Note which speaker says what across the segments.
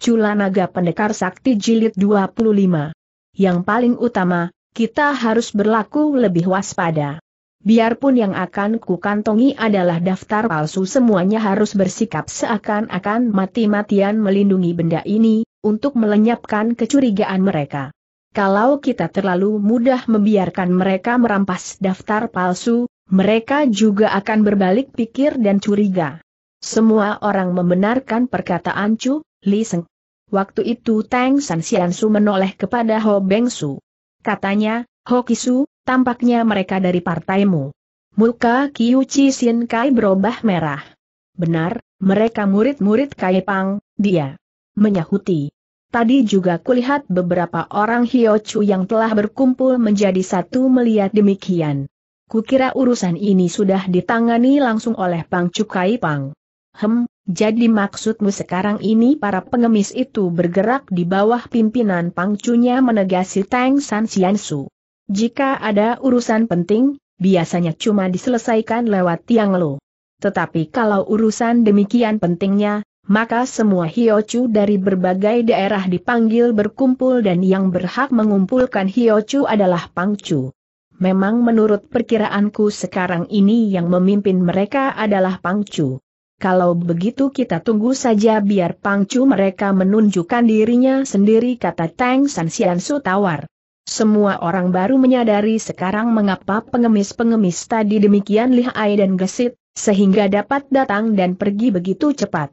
Speaker 1: Naga Pendekar Sakti Jilid 25. Yang paling utama, kita harus berlaku lebih waspada. Biarpun yang akan kukantongi adalah daftar palsu semuanya harus bersikap seakan-akan mati-matian melindungi benda ini, untuk melenyapkan kecurigaan mereka. Kalau kita terlalu mudah membiarkan mereka merampas daftar palsu, mereka juga akan berbalik pikir dan curiga. Semua orang membenarkan perkataan Chu Li Seng. Waktu itu Tang San Su menoleh kepada Ho Beng Su. Katanya, Ho Kisu, tampaknya mereka dari partaimu. Muka Kiu Chi Sin Kai berubah merah. Benar, mereka murid-murid Kai Pang, dia. Menyahuti. Tadi juga kulihat beberapa orang Hio Chu yang telah berkumpul menjadi satu melihat demikian. Kukira urusan ini sudah ditangani langsung oleh Pang Kai Pang. Hem, jadi maksudmu sekarang ini para pengemis itu bergerak di bawah pimpinan pangcunya menegasi Tang San Xiansu. Jika ada urusan penting, biasanya cuma diselesaikan lewat tiang lo. Tetapi kalau urusan demikian pentingnya, maka semua hiochu dari berbagai daerah dipanggil berkumpul dan yang berhak mengumpulkan hiochu adalah pangcu. Memang menurut perkiraanku sekarang ini yang memimpin mereka adalah pangcu. Kalau begitu kita tunggu saja biar pangcu mereka menunjukkan dirinya sendiri kata Tang San Xian Su tawar. Semua orang baru menyadari sekarang mengapa pengemis-pengemis tadi demikian lihai dan gesit, sehingga dapat datang dan pergi begitu cepat.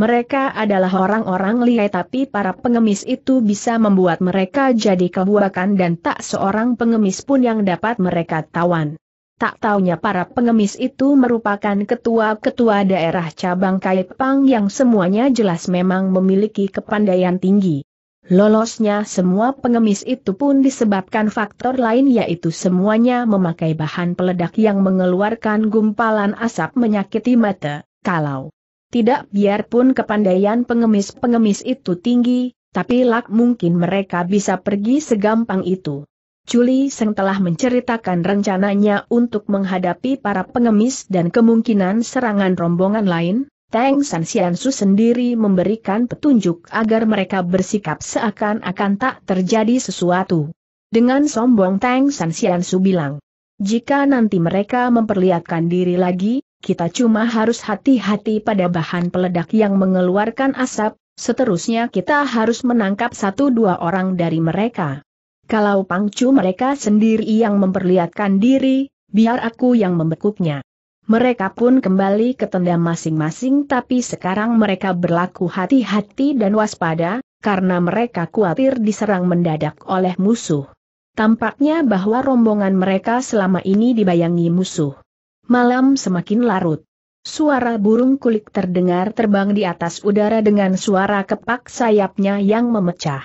Speaker 1: Mereka adalah orang-orang lihai tapi para pengemis itu bisa membuat mereka jadi kebuakan dan tak seorang pengemis pun yang dapat mereka tawan. Tak taunya para pengemis itu merupakan ketua-ketua daerah cabang Kaipang yang semuanya jelas memang memiliki kepandaian tinggi. Lolosnya semua pengemis itu pun disebabkan faktor lain yaitu semuanya memakai bahan peledak yang mengeluarkan gumpalan asap menyakiti mata. Kalau tidak biarpun kepandaian pengemis-pengemis itu tinggi, tapi lak mungkin mereka bisa pergi segampang itu. Juli Seng telah menceritakan rencananya untuk menghadapi para pengemis dan kemungkinan serangan rombongan lain, Tang San Xiansu sendiri memberikan petunjuk agar mereka bersikap seakan-akan tak terjadi sesuatu. Dengan sombong Tang San Xiansu bilang, jika nanti mereka memperlihatkan diri lagi, kita cuma harus hati-hati pada bahan peledak yang mengeluarkan asap, seterusnya kita harus menangkap satu dua orang dari mereka. Kalau pangcu mereka sendiri yang memperlihatkan diri, biar aku yang membekuknya. Mereka pun kembali ke tenda masing-masing tapi sekarang mereka berlaku hati-hati dan waspada, karena mereka khawatir diserang mendadak oleh musuh. Tampaknya bahwa rombongan mereka selama ini dibayangi musuh. Malam semakin larut. Suara burung kulik terdengar terbang di atas udara dengan suara kepak sayapnya yang memecah.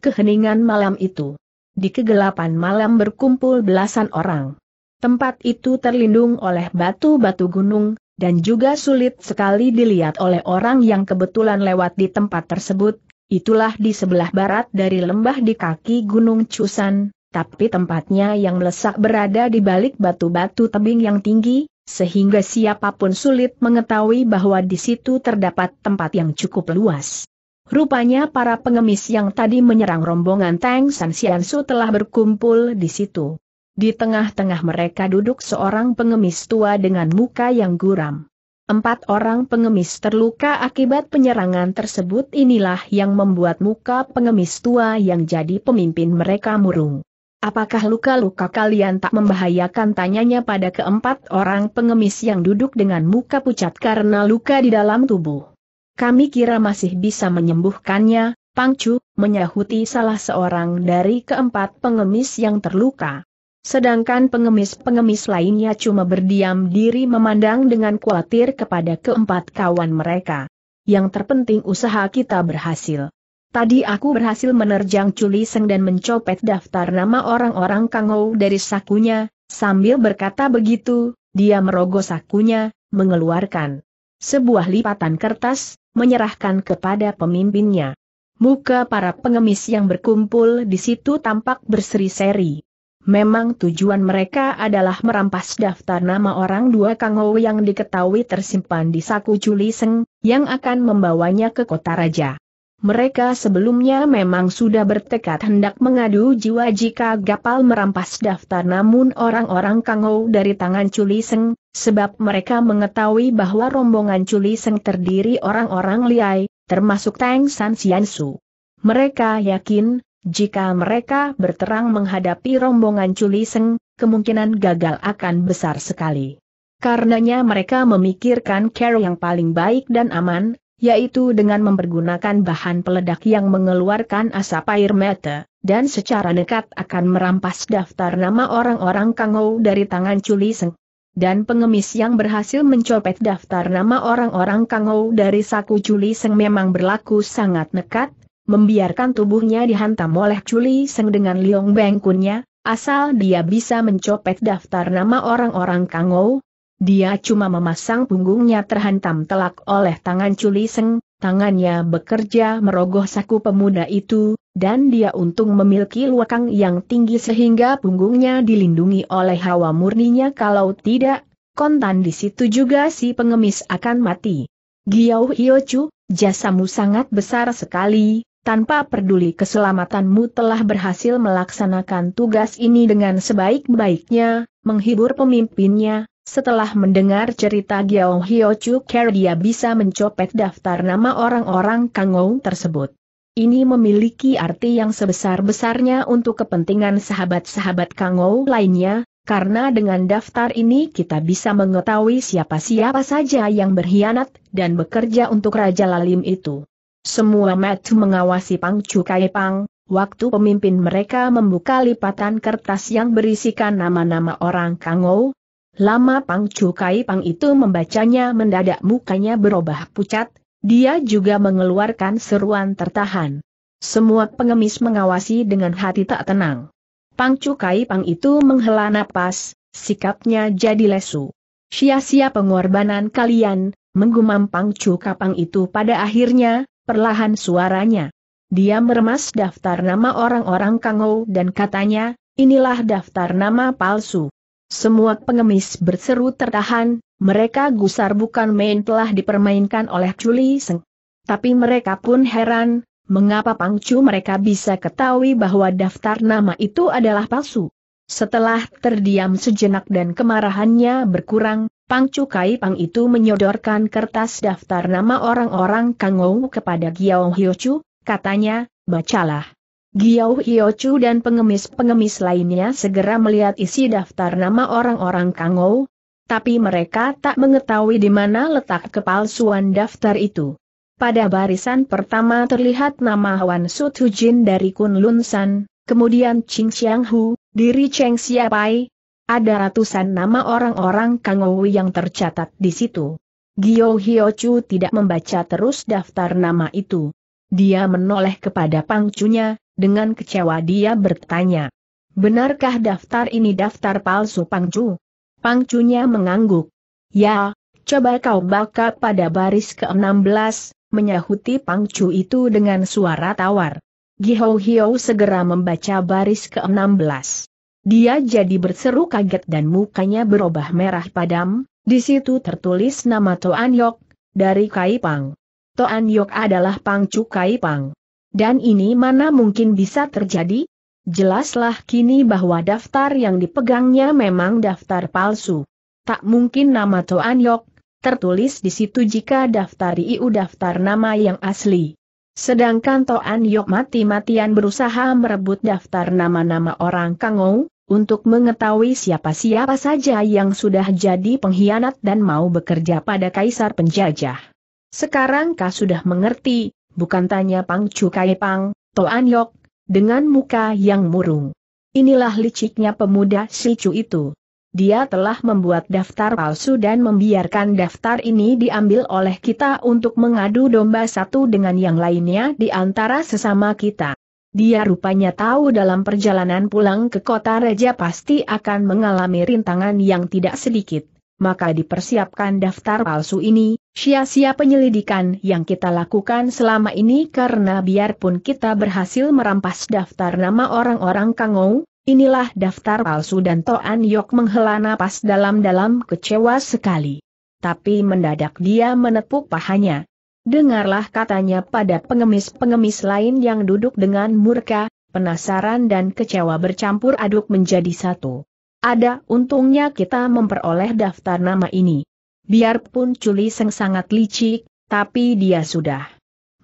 Speaker 1: Keheningan malam itu di kegelapan malam berkumpul belasan orang. Tempat itu terlindung oleh batu-batu gunung, dan juga sulit sekali dilihat oleh orang yang kebetulan lewat di tempat tersebut, itulah di sebelah barat dari lembah di kaki Gunung Cusan, tapi tempatnya yang melesak berada di balik batu-batu tebing yang tinggi, sehingga siapapun sulit mengetahui bahwa di situ terdapat tempat yang cukup luas. Rupanya para pengemis yang tadi menyerang rombongan Tang San Xiansu telah berkumpul di situ. Di tengah-tengah mereka duduk seorang pengemis tua dengan muka yang guram. Empat orang pengemis terluka akibat penyerangan tersebut inilah yang membuat muka pengemis tua yang jadi pemimpin mereka murung. Apakah luka-luka kalian tak membahayakan tanyanya pada keempat orang pengemis yang duduk dengan muka pucat karena luka di dalam tubuh. Kami kira masih bisa menyembuhkannya, Pangcu, menyahuti salah seorang dari keempat pengemis yang terluka. Sedangkan pengemis-pengemis lainnya cuma berdiam diri memandang dengan khawatir kepada keempat kawan mereka. Yang terpenting usaha kita berhasil. Tadi aku berhasil menerjang Culi Seng dan mencopet daftar nama orang-orang Kangou dari sakunya, sambil berkata begitu, dia merogoh sakunya, mengeluarkan sebuah lipatan kertas, menyerahkan kepada pemimpinnya. Muka para pengemis yang berkumpul di situ tampak berseri-seri. Memang tujuan mereka adalah merampas daftar nama orang dua Kang yang diketahui tersimpan di saku Juli yang akan membawanya ke kota raja. Mereka sebelumnya memang sudah bertekad hendak mengadu jiwa jika Gapal merampas daftar namun orang-orang Kangou dari tangan Culiseng, sebab mereka mengetahui bahwa rombongan Culiseng terdiri orang-orang liai, termasuk Tang San Xiansu. Mereka yakin, jika mereka berterang menghadapi rombongan Culiseng, kemungkinan gagal akan besar sekali. Karenanya mereka memikirkan cara yang paling baik dan aman, yaitu dengan mempergunakan bahan peledak yang mengeluarkan asap air mata, dan secara nekat akan merampas daftar nama orang-orang Kangou dari tangan Culi Seng. Dan pengemis yang berhasil mencopet daftar nama orang-orang Kangou dari saku Culi Seng memang berlaku sangat nekat, membiarkan tubuhnya dihantam oleh Culi Seng dengan liong bengkunnya, asal dia bisa mencopet daftar nama orang-orang Kangou, dia cuma memasang punggungnya terhantam telak oleh tangan Culi Seng, tangannya bekerja merogoh saku pemuda itu, dan dia untung memiliki luakang yang tinggi sehingga punggungnya dilindungi oleh hawa murninya kalau tidak, kontan di situ juga si pengemis akan mati. Giau Chu, jasamu sangat besar sekali, tanpa peduli keselamatanmu telah berhasil melaksanakan tugas ini dengan sebaik-baiknya, menghibur pemimpinnya, setelah mendengar cerita Giao Chu Care dia bisa mencopet daftar nama orang-orang Kangou tersebut. Ini memiliki arti yang sebesar-besarnya untuk kepentingan sahabat-sahabat Kangou lainnya, karena dengan daftar ini kita bisa mengetahui siapa-siapa saja yang berkhianat dan bekerja untuk Raja Lalim itu. Semua mata mengawasi Pang Chu Kai Pang, waktu pemimpin mereka membuka lipatan kertas yang berisikan nama-nama orang Kangou, Lama Pang Chu Pang itu membacanya mendadak mukanya berubah pucat, dia juga mengeluarkan seruan tertahan. Semua pengemis mengawasi dengan hati tak tenang. Pang Chu Pang itu menghela napas, sikapnya jadi lesu. Sia-sia pengorbanan kalian, menggumam Pang Chu Pang itu pada akhirnya, perlahan suaranya. Dia meremas daftar nama orang-orang Kangou dan katanya, inilah daftar nama palsu. Semua pengemis berseru tertahan, mereka gusar bukan main telah dipermainkan oleh Chuli Seng. Tapi mereka pun heran, mengapa pangcu mereka bisa ketahui bahwa daftar nama itu adalah palsu. Setelah terdiam sejenak dan kemarahannya berkurang, Pangcu Pang itu menyodorkan kertas daftar nama orang-orang Kangou kepada Giao Hyochu, katanya, bacalah. Giao Chu dan pengemis-pengemis lainnya segera melihat isi daftar nama orang-orang Kangou, tapi mereka tak mengetahui di mana letak kepalsuan daftar itu. Pada barisan pertama terlihat nama Wan Sutujin dari Kunlun San, kemudian Ching Xiang Hu, diri Cheng Xiapai. Ada ratusan nama orang-orang Kangou yang tercatat di situ. Gyo Chu tidak membaca terus daftar nama itu. Dia menoleh kepada pangcunya, dengan kecewa dia bertanya. Benarkah daftar ini daftar palsu Pangcu? Pangcunya mengangguk. Ya, coba kau baka pada baris ke-16, menyahuti Pangcu itu dengan suara tawar. Gihou Hio segera membaca baris ke-16. Dia jadi berseru kaget dan mukanya berubah merah padam, di situ tertulis nama Toan Yok, dari Kaipang. Toan Yok adalah Pangcu Kaipang. Dan ini mana mungkin bisa terjadi? Jelaslah kini bahwa daftar yang dipegangnya memang daftar palsu. Tak mungkin nama Toan Yok, tertulis di situ jika daftar IU daftar nama yang asli. Sedangkan Toan Yok mati-matian berusaha merebut daftar nama-nama orang Kangou, untuk mengetahui siapa-siapa saja yang sudah jadi pengkhianat dan mau bekerja pada kaisar penjajah. Sekarang kau sudah mengerti, bukan tanya Pang Cukai Pang, Toan Yok, dengan muka yang murung. Inilah liciknya pemuda si Cu itu. Dia telah membuat daftar palsu dan membiarkan daftar ini diambil oleh kita untuk mengadu domba satu dengan yang lainnya di antara sesama kita. Dia rupanya tahu dalam perjalanan pulang ke kota Raja pasti akan mengalami rintangan yang tidak sedikit, maka dipersiapkan daftar palsu ini, Sia-sia penyelidikan yang kita lakukan selama ini karena biarpun kita berhasil merampas daftar nama orang-orang Kangou, inilah daftar palsu dan Toan Yok menghela napas dalam-dalam kecewa sekali. Tapi mendadak dia menepuk pahanya. Dengarlah katanya pada pengemis-pengemis lain yang duduk dengan murka, penasaran dan kecewa bercampur aduk menjadi satu. Ada untungnya kita memperoleh daftar nama ini. Biarpun Culi Seng sangat licik, tapi dia sudah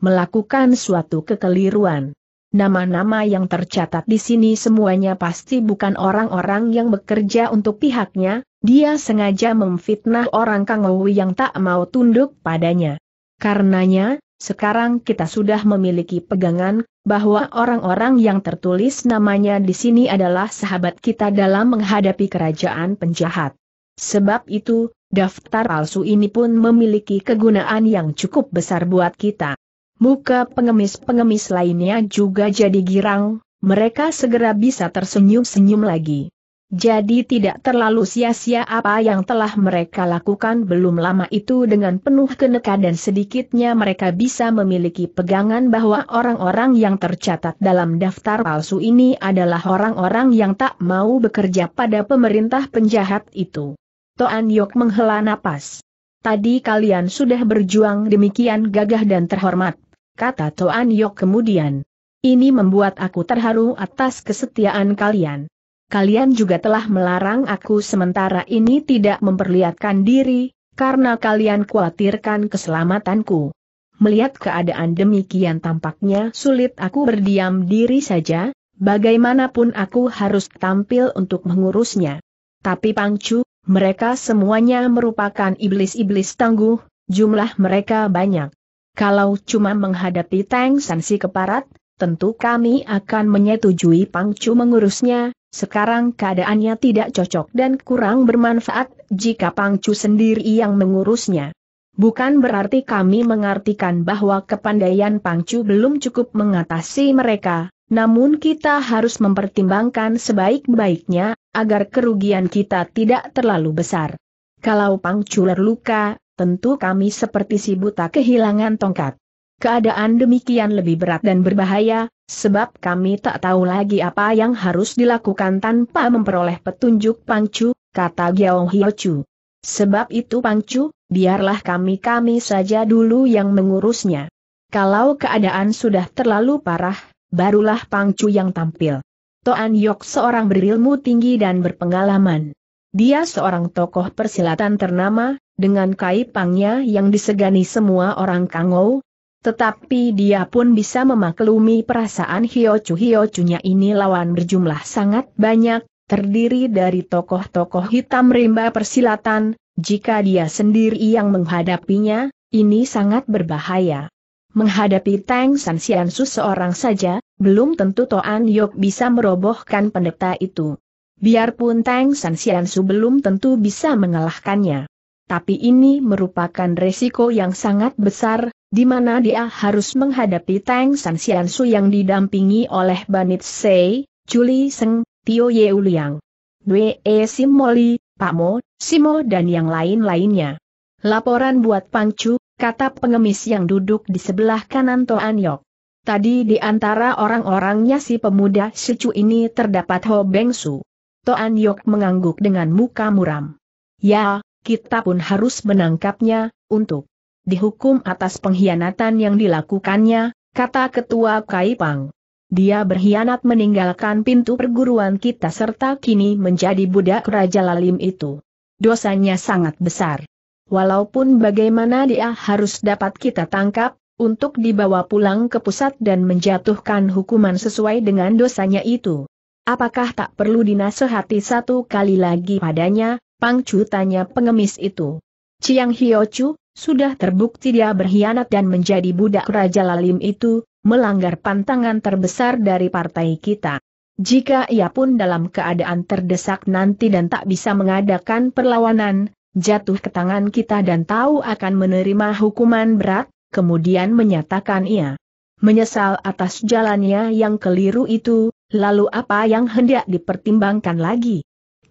Speaker 1: melakukan suatu kekeliruan. Nama-nama yang tercatat di sini semuanya pasti bukan orang-orang yang bekerja untuk pihaknya, dia sengaja memfitnah orang Kang yang tak mau tunduk padanya. Karenanya, sekarang kita sudah memiliki pegangan bahwa orang-orang yang tertulis namanya di sini adalah sahabat kita dalam menghadapi kerajaan penjahat. Sebab itu, Daftar palsu ini pun memiliki kegunaan yang cukup besar buat kita. Muka pengemis-pengemis lainnya juga jadi girang, mereka segera bisa tersenyum-senyum lagi. Jadi tidak terlalu sia-sia apa yang telah mereka lakukan belum lama itu dengan penuh keneka dan sedikitnya mereka bisa memiliki pegangan bahwa orang-orang yang tercatat dalam daftar palsu ini adalah orang-orang yang tak mau bekerja pada pemerintah penjahat itu. Toan Yok menghela napas. Tadi kalian sudah berjuang demikian gagah dan terhormat, kata Toan Yok kemudian. Ini membuat aku terharu atas kesetiaan kalian. Kalian juga telah melarang aku sementara ini tidak memperlihatkan diri, karena kalian khawatirkan keselamatanku. Melihat keadaan demikian tampaknya sulit aku berdiam diri saja, bagaimanapun aku harus tampil untuk mengurusnya. Tapi Pangcu, mereka semuanya merupakan iblis-iblis tangguh, jumlah mereka banyak. Kalau cuma menghadapi Tang si keparat, tentu kami akan menyetujui Pangcu mengurusnya, sekarang keadaannya tidak cocok dan kurang bermanfaat jika Pangcu sendiri yang mengurusnya. Bukan berarti kami mengartikan bahwa kepandaian Pangcu belum cukup mengatasi mereka, namun kita harus mempertimbangkan sebaik-baiknya, agar kerugian kita tidak terlalu besar. Kalau Pangcu luka, tentu kami seperti si buta kehilangan tongkat. Keadaan demikian lebih berat dan berbahaya, sebab kami tak tahu lagi apa yang harus dilakukan tanpa memperoleh petunjuk Pangcu, kata Giao Chu. Sebab itu Pangcu, biarlah kami-kami saja dulu yang mengurusnya. Kalau keadaan sudah terlalu parah, barulah Pang Chu yang tampil. Toan Yok seorang berilmu tinggi dan berpengalaman. Dia seorang tokoh persilatan ternama, dengan kai pangnya yang disegani semua orang Kangou, tetapi dia pun bisa memaklumi perasaan Hio Chu Hio Chunya ini lawan berjumlah sangat banyak, terdiri dari tokoh-tokoh hitam rimba persilatan, jika dia sendiri yang menghadapinya, ini sangat berbahaya. Menghadapi Tang San Xiansu seorang saja, belum tentu Toan Yok bisa merobohkan pendeta itu. Biarpun Tang San Xiansu belum tentu bisa mengalahkannya. Tapi ini merupakan resiko yang sangat besar, di mana dia harus menghadapi Tang San Xiansu yang didampingi oleh Banit Sei, Juli Seng, Tio Yeu Liang, Dwe E Simoli, Mo, Simo dan yang lain-lainnya. Laporan buat Pangcu, kata pengemis yang duduk di sebelah kanan Toan Yok. Tadi di antara orang-orangnya si pemuda secu ini terdapat Ho Beng Su. Toan Yok mengangguk dengan muka muram. Ya, kita pun harus menangkapnya, untuk dihukum atas pengkhianatan yang dilakukannya, kata Ketua Kaipang. Dia berkhianat meninggalkan pintu perguruan kita serta kini menjadi budak Raja Lalim itu. Dosanya sangat besar. Walaupun bagaimana dia harus dapat kita tangkap, untuk dibawa pulang ke pusat dan menjatuhkan hukuman sesuai dengan dosanya itu. Apakah tak perlu dinasehati satu kali lagi padanya, Pangcu tanya pengemis itu. Ciang Hiochu, sudah terbukti dia berkhianat dan menjadi budak Raja Lalim itu, melanggar pantangan terbesar dari partai kita. Jika ia pun dalam keadaan terdesak nanti dan tak bisa mengadakan perlawanan, jatuh ke tangan kita dan tahu akan menerima hukuman berat, kemudian menyatakan ia menyesal atas jalannya yang keliru itu, lalu apa yang hendak dipertimbangkan lagi?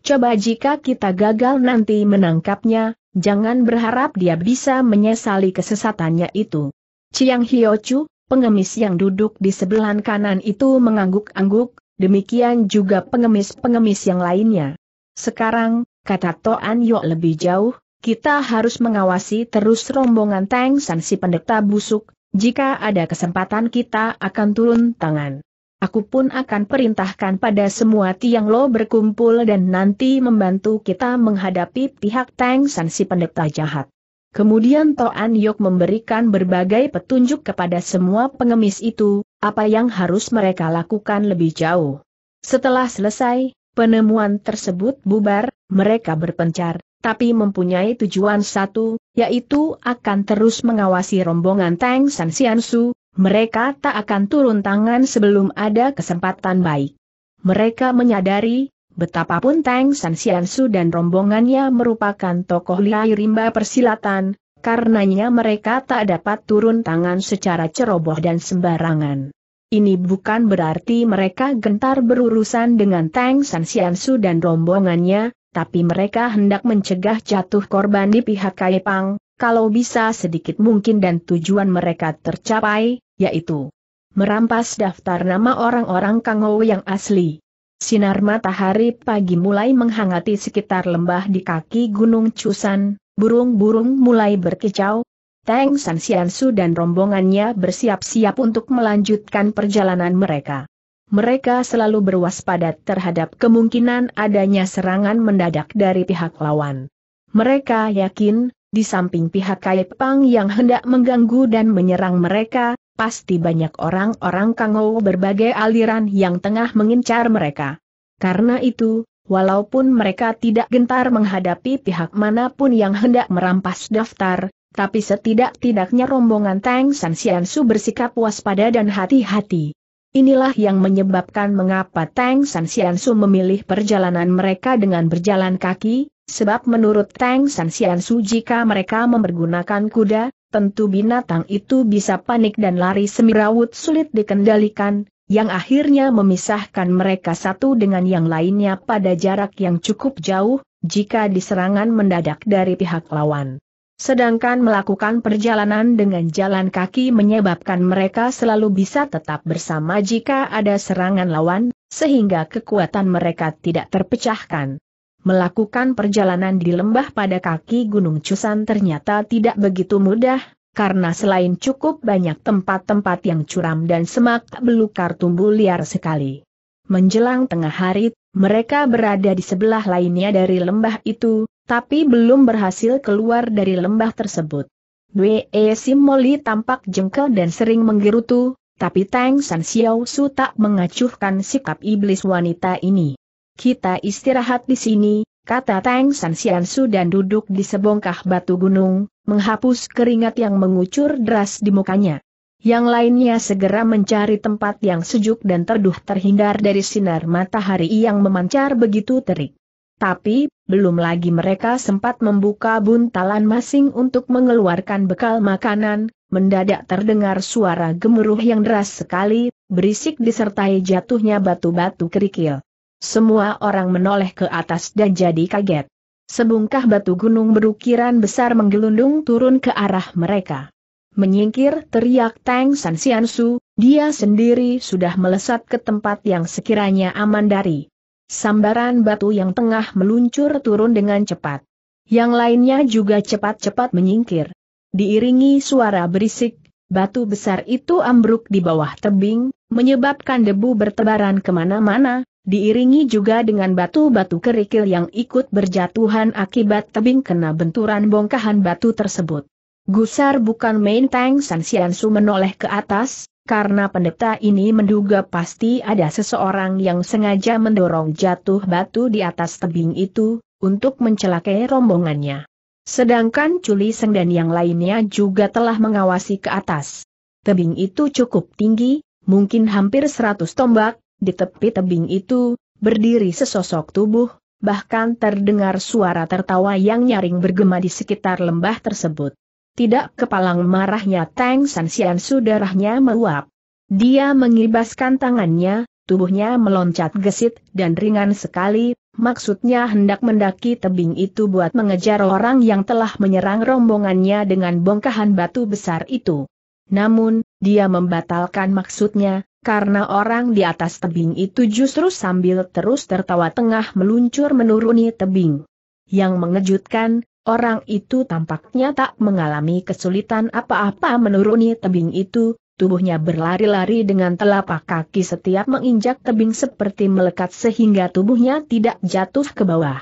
Speaker 1: Coba jika kita gagal nanti menangkapnya, jangan berharap dia bisa menyesali kesesatannya itu. Chiang Hiochu, pengemis yang duduk di sebelah kanan itu mengangguk-angguk, demikian juga pengemis-pengemis yang lainnya. Sekarang, kata Toan Yo lebih jauh, kita harus mengawasi terus rombongan Tang San si pendeta busuk, jika ada kesempatan kita akan turun tangan. Aku pun akan perintahkan pada semua tiang lo berkumpul dan nanti membantu kita menghadapi pihak Tang San si pendeta jahat. Kemudian Toan Yok memberikan berbagai petunjuk kepada semua pengemis itu, apa yang harus mereka lakukan lebih jauh. Setelah selesai, penemuan tersebut bubar, mereka berpencar, tapi mempunyai tujuan satu, yaitu akan terus mengawasi rombongan Tang San Xiansu, mereka tak akan turun tangan sebelum ada kesempatan baik. Mereka menyadari, betapapun Tang San Xiansu dan rombongannya merupakan tokoh liai rimba persilatan, karenanya mereka tak dapat turun tangan secara ceroboh dan sembarangan. Ini bukan berarti mereka gentar berurusan dengan Tang San Xiansu dan rombongannya, tapi mereka hendak mencegah jatuh korban di pihak Kaipang, kalau bisa sedikit mungkin dan tujuan mereka tercapai, yaitu merampas daftar nama orang-orang Kangou yang asli. Sinar matahari pagi mulai menghangati sekitar lembah di kaki Gunung Cusan, burung-burung mulai berkicau. Tang San Siansu dan rombongannya bersiap-siap untuk melanjutkan perjalanan mereka. Mereka selalu berwaspada terhadap kemungkinan adanya serangan mendadak dari pihak lawan. Mereka yakin, di samping pihak Kaipang yang hendak mengganggu dan menyerang mereka, pasti banyak orang-orang Kangou berbagai aliran yang tengah mengincar mereka. Karena itu, walaupun mereka tidak gentar menghadapi pihak manapun yang hendak merampas daftar, tapi setidak-tidaknya rombongan Tang San Xiansu bersikap waspada dan hati-hati. Inilah yang menyebabkan mengapa Tang San Xiansu memilih perjalanan mereka dengan berjalan kaki, sebab menurut Tang San Xiansu jika mereka mempergunakan kuda, tentu binatang itu bisa panik dan lari semirawut sulit dikendalikan, yang akhirnya memisahkan mereka satu dengan yang lainnya pada jarak yang cukup jauh, jika diserangan mendadak dari pihak lawan. Sedangkan melakukan perjalanan dengan jalan kaki menyebabkan mereka selalu bisa tetap bersama jika ada serangan lawan, sehingga kekuatan mereka tidak terpecahkan. Melakukan perjalanan di lembah pada kaki Gunung Cusan ternyata tidak begitu mudah, karena selain cukup banyak tempat-tempat yang curam dan semak belukar tumbuh liar sekali. Menjelang tengah hari, mereka berada di sebelah lainnya dari lembah itu, tapi belum berhasil keluar dari lembah tersebut. Sim Simoli tampak jengkel dan sering menggerutu, tapi Tang San Xiao Su tak mengacuhkan sikap iblis wanita ini. Kita istirahat di sini, kata Tang San Xiao Su dan duduk di sebongkah batu gunung, menghapus keringat yang mengucur deras di mukanya yang lainnya segera mencari tempat yang sejuk dan terduh terhindar dari sinar matahari yang memancar begitu terik. Tapi, belum lagi mereka sempat membuka buntalan masing untuk mengeluarkan bekal makanan, mendadak terdengar suara gemuruh yang deras sekali, berisik disertai jatuhnya batu-batu kerikil. Semua orang menoleh ke atas dan jadi kaget. Sebungkah batu gunung berukiran besar menggelundung turun ke arah mereka. Menyingkir teriak Tang San Xiansu, dia sendiri sudah melesat ke tempat yang sekiranya aman dari sambaran batu yang tengah meluncur turun dengan cepat. Yang lainnya juga cepat-cepat menyingkir. Diiringi suara berisik, batu besar itu ambruk di bawah tebing, menyebabkan debu bertebaran kemana-mana, diiringi juga dengan batu-batu kerikil yang ikut berjatuhan akibat tebing kena benturan bongkahan batu tersebut. Gusar bukan main Tang San Xiansu menoleh ke atas, karena pendeta ini menduga pasti ada seseorang yang sengaja mendorong jatuh batu di atas tebing itu, untuk mencelakai rombongannya. Sedangkan Culi Seng dan yang lainnya juga telah mengawasi ke atas. Tebing itu cukup tinggi, mungkin hampir seratus tombak, di tepi tebing itu, berdiri sesosok tubuh, bahkan terdengar suara tertawa yang nyaring bergema di sekitar lembah tersebut. Tidak kepalang marahnya Tang San Xian sudarahnya meluap. Dia mengibaskan tangannya, tubuhnya meloncat gesit dan ringan sekali, maksudnya hendak mendaki tebing itu buat mengejar orang yang telah menyerang rombongannya dengan bongkahan batu besar itu. Namun, dia membatalkan maksudnya, karena orang di atas tebing itu justru sambil terus tertawa tengah meluncur menuruni tebing. Yang mengejutkan, Orang itu tampaknya tak mengalami kesulitan apa-apa menuruni tebing itu, tubuhnya berlari-lari dengan telapak kaki setiap menginjak tebing seperti melekat sehingga tubuhnya tidak jatuh ke bawah.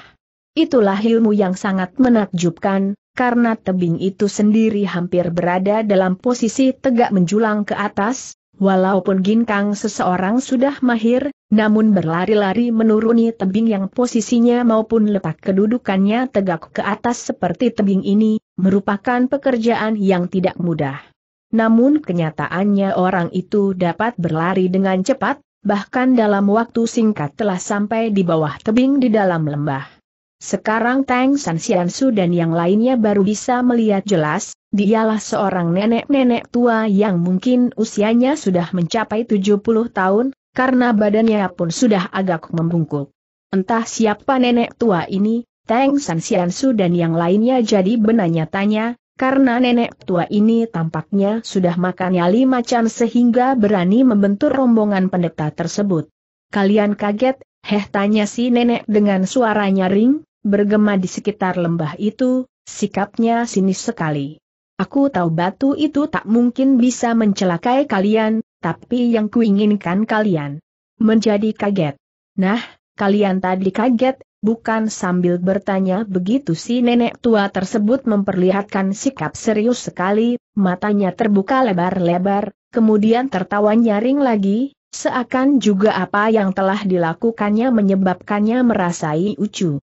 Speaker 1: Itulah ilmu yang sangat menakjubkan, karena tebing itu sendiri hampir berada dalam posisi tegak menjulang ke atas, walaupun ginkang seseorang sudah mahir, namun berlari-lari menuruni tebing yang posisinya maupun letak kedudukannya tegak ke atas seperti tebing ini, merupakan pekerjaan yang tidak mudah. Namun kenyataannya orang itu dapat berlari dengan cepat, bahkan dalam waktu singkat telah sampai di bawah tebing di dalam lembah. Sekarang Tang San Xiansu dan yang lainnya baru bisa melihat jelas, dialah seorang nenek-nenek tua yang mungkin usianya sudah mencapai 70 tahun, karena badannya pun sudah agak membungkuk. Entah siapa nenek tua ini, Teng San Xiansu dan yang lainnya jadi benanya tanya, karena nenek tua ini tampaknya sudah makan nyali macan sehingga berani membentur rombongan pendeta tersebut. Kalian kaget, heh tanya si nenek dengan suara nyaring, bergema di sekitar lembah itu, sikapnya sinis sekali. Aku tahu batu itu tak mungkin bisa mencelakai kalian, tapi yang kuinginkan kalian menjadi kaget. Nah, kalian tadi kaget, bukan sambil bertanya begitu si nenek tua tersebut memperlihatkan sikap serius sekali, matanya terbuka lebar-lebar, kemudian tertawa nyaring lagi, seakan juga apa yang telah dilakukannya menyebabkannya merasai ucu.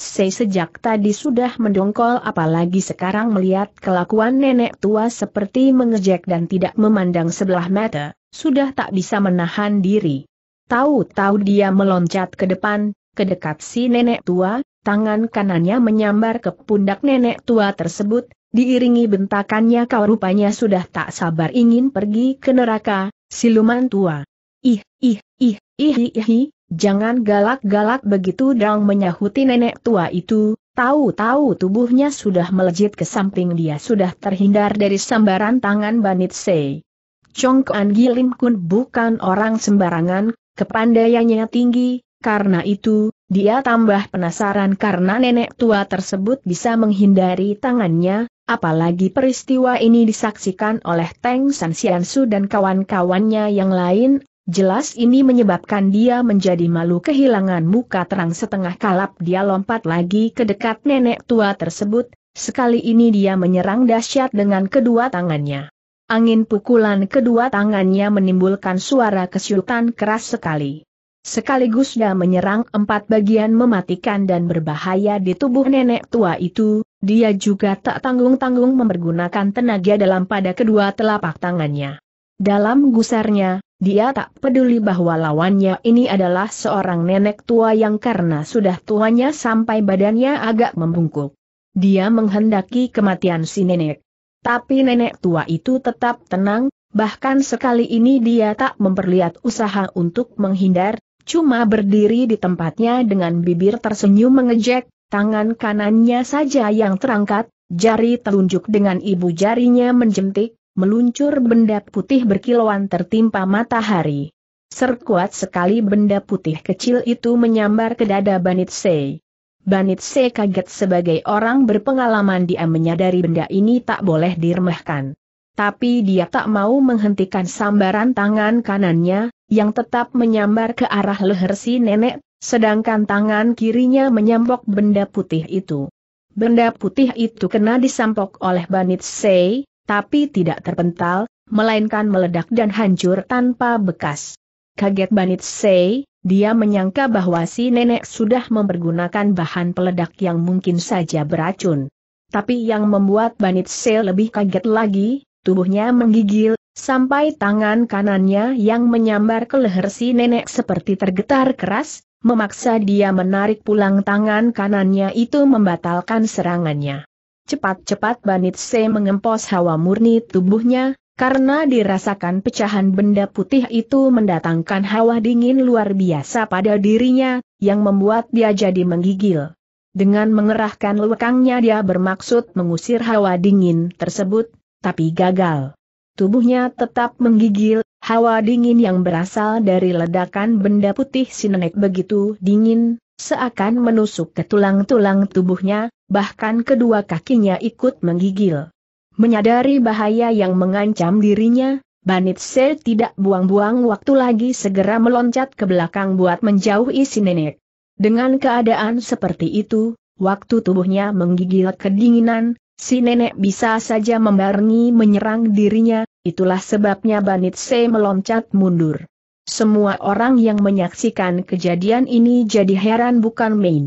Speaker 1: Se sejak tadi sudah mendongkol apalagi sekarang melihat kelakuan nenek tua seperti mengejek dan tidak memandang sebelah mata, sudah tak bisa menahan diri. Tahu-tahu dia meloncat ke depan, ke dekat si nenek tua, tangan kanannya menyambar ke pundak nenek tua tersebut, diiringi bentakannya kau rupanya sudah tak sabar ingin pergi ke neraka, siluman tua. Ih, ih, ih, ih, ih, ih, Jangan galak-galak begitu Dang menyahuti nenek tua itu, tahu-tahu tubuhnya sudah melejit ke samping dia sudah terhindar dari sambaran tangan Banit Se. Kuan Gilim Kun bukan orang sembarangan, kepandaiannya tinggi, karena itu, dia tambah penasaran karena nenek tua tersebut bisa menghindari tangannya, apalagi peristiwa ini disaksikan oleh Teng San Xiansu dan kawan-kawannya yang lain, Jelas ini menyebabkan dia menjadi malu kehilangan muka terang setengah kalap dia lompat lagi ke dekat nenek tua tersebut, sekali ini dia menyerang dahsyat dengan kedua tangannya. Angin pukulan kedua tangannya menimbulkan suara kesyutan keras sekali. Sekaligus dia menyerang empat bagian mematikan dan berbahaya di tubuh nenek tua itu, dia juga tak tanggung-tanggung mempergunakan tenaga dalam pada kedua telapak tangannya. Dalam gusarnya, dia tak peduli bahwa lawannya ini adalah seorang nenek tua yang karena sudah tuanya sampai badannya agak membungkuk. Dia menghendaki kematian si nenek. Tapi nenek tua itu tetap tenang, bahkan sekali ini dia tak memperlihat usaha untuk menghindar, cuma berdiri di tempatnya dengan bibir tersenyum mengejek, tangan kanannya saja yang terangkat, jari telunjuk dengan ibu jarinya menjentik, meluncur benda putih berkilauan tertimpa matahari. Serkuat sekali benda putih kecil itu menyambar ke dada Banitse. Banitse kaget sebagai orang berpengalaman dia menyadari benda ini tak boleh diremehkan. Tapi dia tak mau menghentikan sambaran tangan kanannya, yang tetap menyambar ke arah leher si nenek, sedangkan tangan kirinya menyambok benda putih itu. Benda putih itu kena disampok oleh Banitse, tapi tidak terpental, melainkan meledak dan hancur tanpa bekas. Kaget Banit Sei, dia menyangka bahwa si nenek sudah mempergunakan bahan peledak yang mungkin saja beracun. Tapi yang membuat Banit Sei lebih kaget lagi, tubuhnya menggigil, sampai tangan kanannya yang menyambar ke leher si nenek seperti tergetar keras, memaksa dia menarik pulang tangan kanannya itu membatalkan serangannya. Cepat-cepat Banit Banitse mengempos hawa murni tubuhnya, karena dirasakan pecahan benda putih itu mendatangkan hawa dingin luar biasa pada dirinya, yang membuat dia jadi menggigil. Dengan mengerahkan lekangnya dia bermaksud mengusir hawa dingin tersebut, tapi gagal. Tubuhnya tetap menggigil, hawa dingin yang berasal dari ledakan benda putih si begitu dingin, seakan menusuk ke tulang-tulang tubuhnya, bahkan kedua kakinya ikut menggigil. Menyadari bahaya yang mengancam dirinya, Banitse tidak buang-buang waktu lagi segera meloncat ke belakang buat menjauhi si nenek. Dengan keadaan seperti itu, waktu tubuhnya menggigil kedinginan, si nenek bisa saja membarengi menyerang dirinya, itulah sebabnya Banitse meloncat mundur. Semua orang yang menyaksikan kejadian ini jadi heran bukan main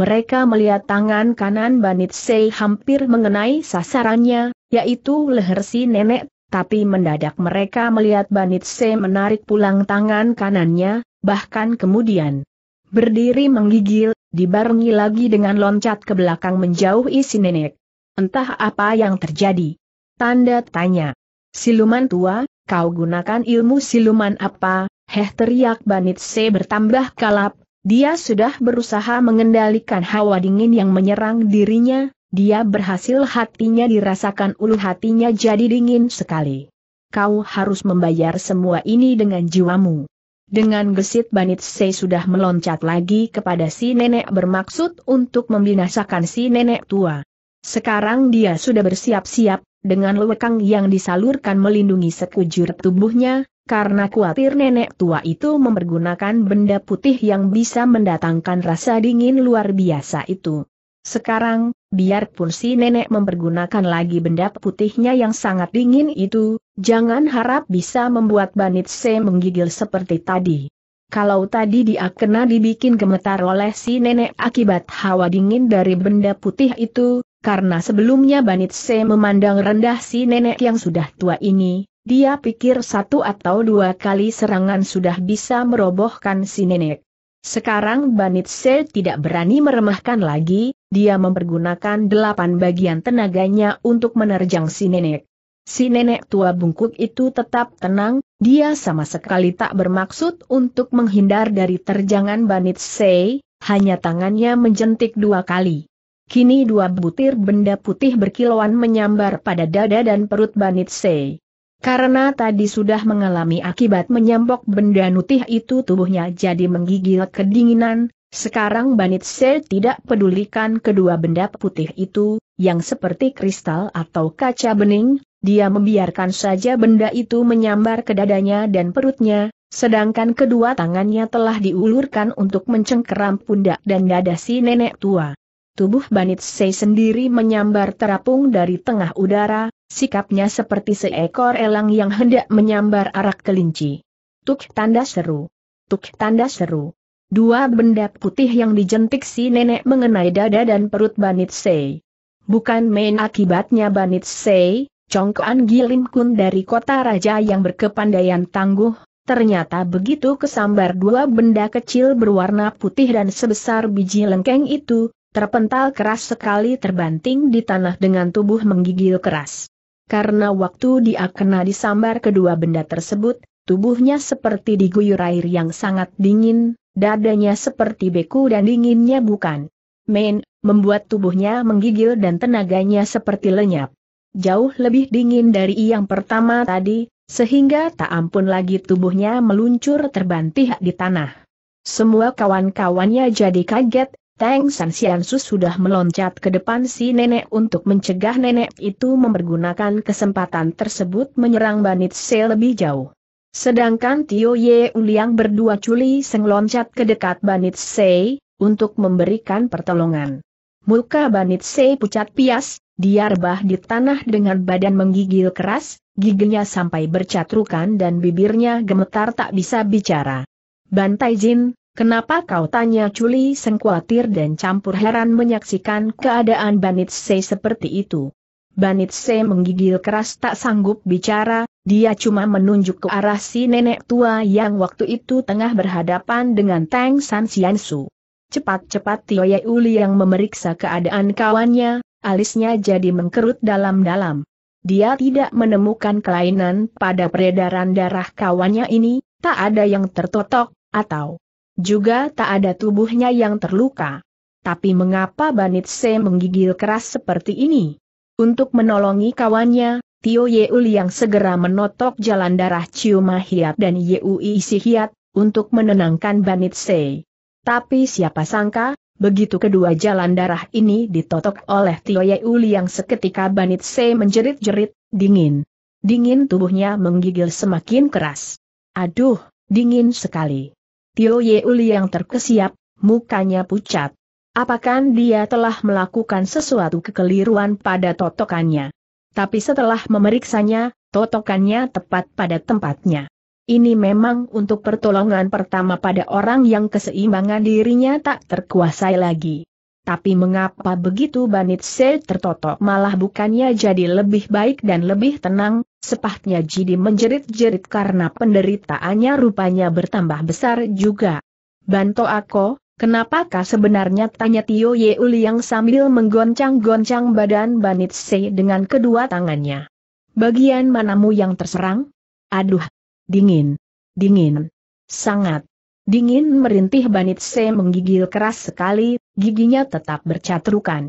Speaker 1: mereka melihat tangan kanan Banit Sei hampir mengenai sasarannya, yaitu leher si nenek, tapi mendadak mereka melihat Banit Sei menarik pulang tangan kanannya, bahkan kemudian berdiri menggigil, dibarengi lagi dengan loncat ke belakang menjauhi si nenek. Entah apa yang terjadi. Tanda tanya. Siluman tua, kau gunakan ilmu siluman apa? Heh teriak Banit Sei bertambah kalap, dia sudah berusaha mengendalikan hawa dingin yang menyerang dirinya, dia berhasil hatinya dirasakan ulu hatinya jadi dingin sekali. Kau harus membayar semua ini dengan jiwamu. Dengan gesit Banit Se sudah meloncat lagi kepada si nenek bermaksud untuk membinasakan si nenek tua. Sekarang dia sudah bersiap-siap, dengan lewekang yang disalurkan melindungi sekujur tubuhnya, karena khawatir nenek tua itu mempergunakan benda putih yang bisa mendatangkan rasa dingin luar biasa itu. Sekarang, biarpun si nenek mempergunakan lagi benda putihnya yang sangat dingin itu, jangan harap bisa membuat Banit Se menggigil seperti tadi. Kalau tadi dia kena dibikin gemetar oleh si nenek akibat hawa dingin dari benda putih itu, karena sebelumnya Banitse memandang rendah si nenek yang sudah tua ini, dia pikir satu atau dua kali serangan sudah bisa merobohkan si nenek. Sekarang Banitse tidak berani meremehkan lagi, dia mempergunakan delapan bagian tenaganya untuk menerjang si nenek. Si nenek tua bungkuk itu tetap tenang, dia sama sekali tak bermaksud untuk menghindar dari terjangan Banitse, hanya tangannya menjentik dua kali. Kini dua butir benda putih berkilauan menyambar pada dada dan perut Banitse. Karena tadi sudah mengalami akibat menyambok benda nutih itu tubuhnya jadi menggigil kedinginan, sekarang Banitse tidak pedulikan kedua benda putih itu, yang seperti kristal atau kaca bening, dia membiarkan saja benda itu menyambar ke dadanya dan perutnya, sedangkan kedua tangannya telah diulurkan untuk mencengkeram pundak dan dada si nenek tua. Tubuh Banit Sei sendiri menyambar terapung dari tengah udara, sikapnya seperti seekor elang yang hendak menyambar arak kelinci. Tuk tanda seru. Tuk tanda seru. Dua benda putih yang dijentik si nenek mengenai dada dan perut Banit Sei. Bukan main akibatnya Banit Sei, congkoan Gilin Kun dari kota raja yang berkepandaian tangguh, Ternyata begitu kesambar dua benda kecil berwarna putih dan sebesar biji lengkeng itu, terpental keras sekali terbanting di tanah dengan tubuh menggigil keras. Karena waktu dia kena disambar kedua benda tersebut, tubuhnya seperti diguyur air yang sangat dingin, dadanya seperti beku dan dinginnya bukan. Main, membuat tubuhnya menggigil dan tenaganya seperti lenyap. Jauh lebih dingin dari yang pertama tadi, sehingga tak ampun lagi tubuhnya meluncur terbantih di tanah. Semua kawan-kawannya jadi kaget, Tang San Xiansu sudah meloncat ke depan si nenek untuk mencegah nenek itu mempergunakan kesempatan tersebut menyerang Banit Se lebih jauh. Sedangkan Tio Ye Uliang berdua culi seng loncat ke dekat Banit Se, untuk memberikan pertolongan. Muka Banit Se pucat pias, dia rebah di tanah dengan badan menggigil keras, giginya sampai bercatrukan dan bibirnya gemetar tak bisa bicara. Bantai Jin, Kenapa kau tanya Culi Seng khawatir dan campur heran menyaksikan keadaan Se seperti itu. Se menggigil keras tak sanggup bicara, dia cuma menunjuk ke arah si nenek tua yang waktu itu tengah berhadapan dengan Tang San Xiansu. Cepat-cepat Tio Ye Uli yang memeriksa keadaan kawannya, alisnya jadi mengkerut dalam-dalam. Dia tidak menemukan kelainan pada peredaran darah kawannya ini, tak ada yang tertotok, atau juga tak ada tubuhnya yang terluka. Tapi mengapa Banit Banitse menggigil keras seperti ini? Untuk menolongi kawannya, Tio Yeul yang segera menotok jalan darah Ciuma Hiat dan Yeui Sihiat, untuk menenangkan Banit Banitse. Tapi siapa sangka, begitu kedua jalan darah ini ditotok oleh Tio Yeul yang seketika Banit Banitse menjerit-jerit, dingin. Dingin tubuhnya menggigil semakin keras. Aduh, dingin sekali. Tio Yeuli yang terkesiap, mukanya pucat. Apakah dia telah melakukan sesuatu kekeliruan pada totokannya? Tapi setelah memeriksanya, totokannya tepat pada tempatnya. Ini memang untuk pertolongan pertama pada orang yang keseimbangan dirinya tak terkuasai lagi. Tapi mengapa begitu Banitse tertotok malah bukannya jadi lebih baik dan lebih tenang, sepahnya Jidi menjerit-jerit karena penderitaannya rupanya bertambah besar juga. Banto aku, kenapakah sebenarnya tanya Tio Yeuli yang sambil menggoncang-goncang badan Banitse dengan kedua tangannya. Bagian manamu yang terserang? Aduh, dingin, dingin, sangat. Dingin merintih Banitse menggigil keras sekali, giginya tetap bercatrukan.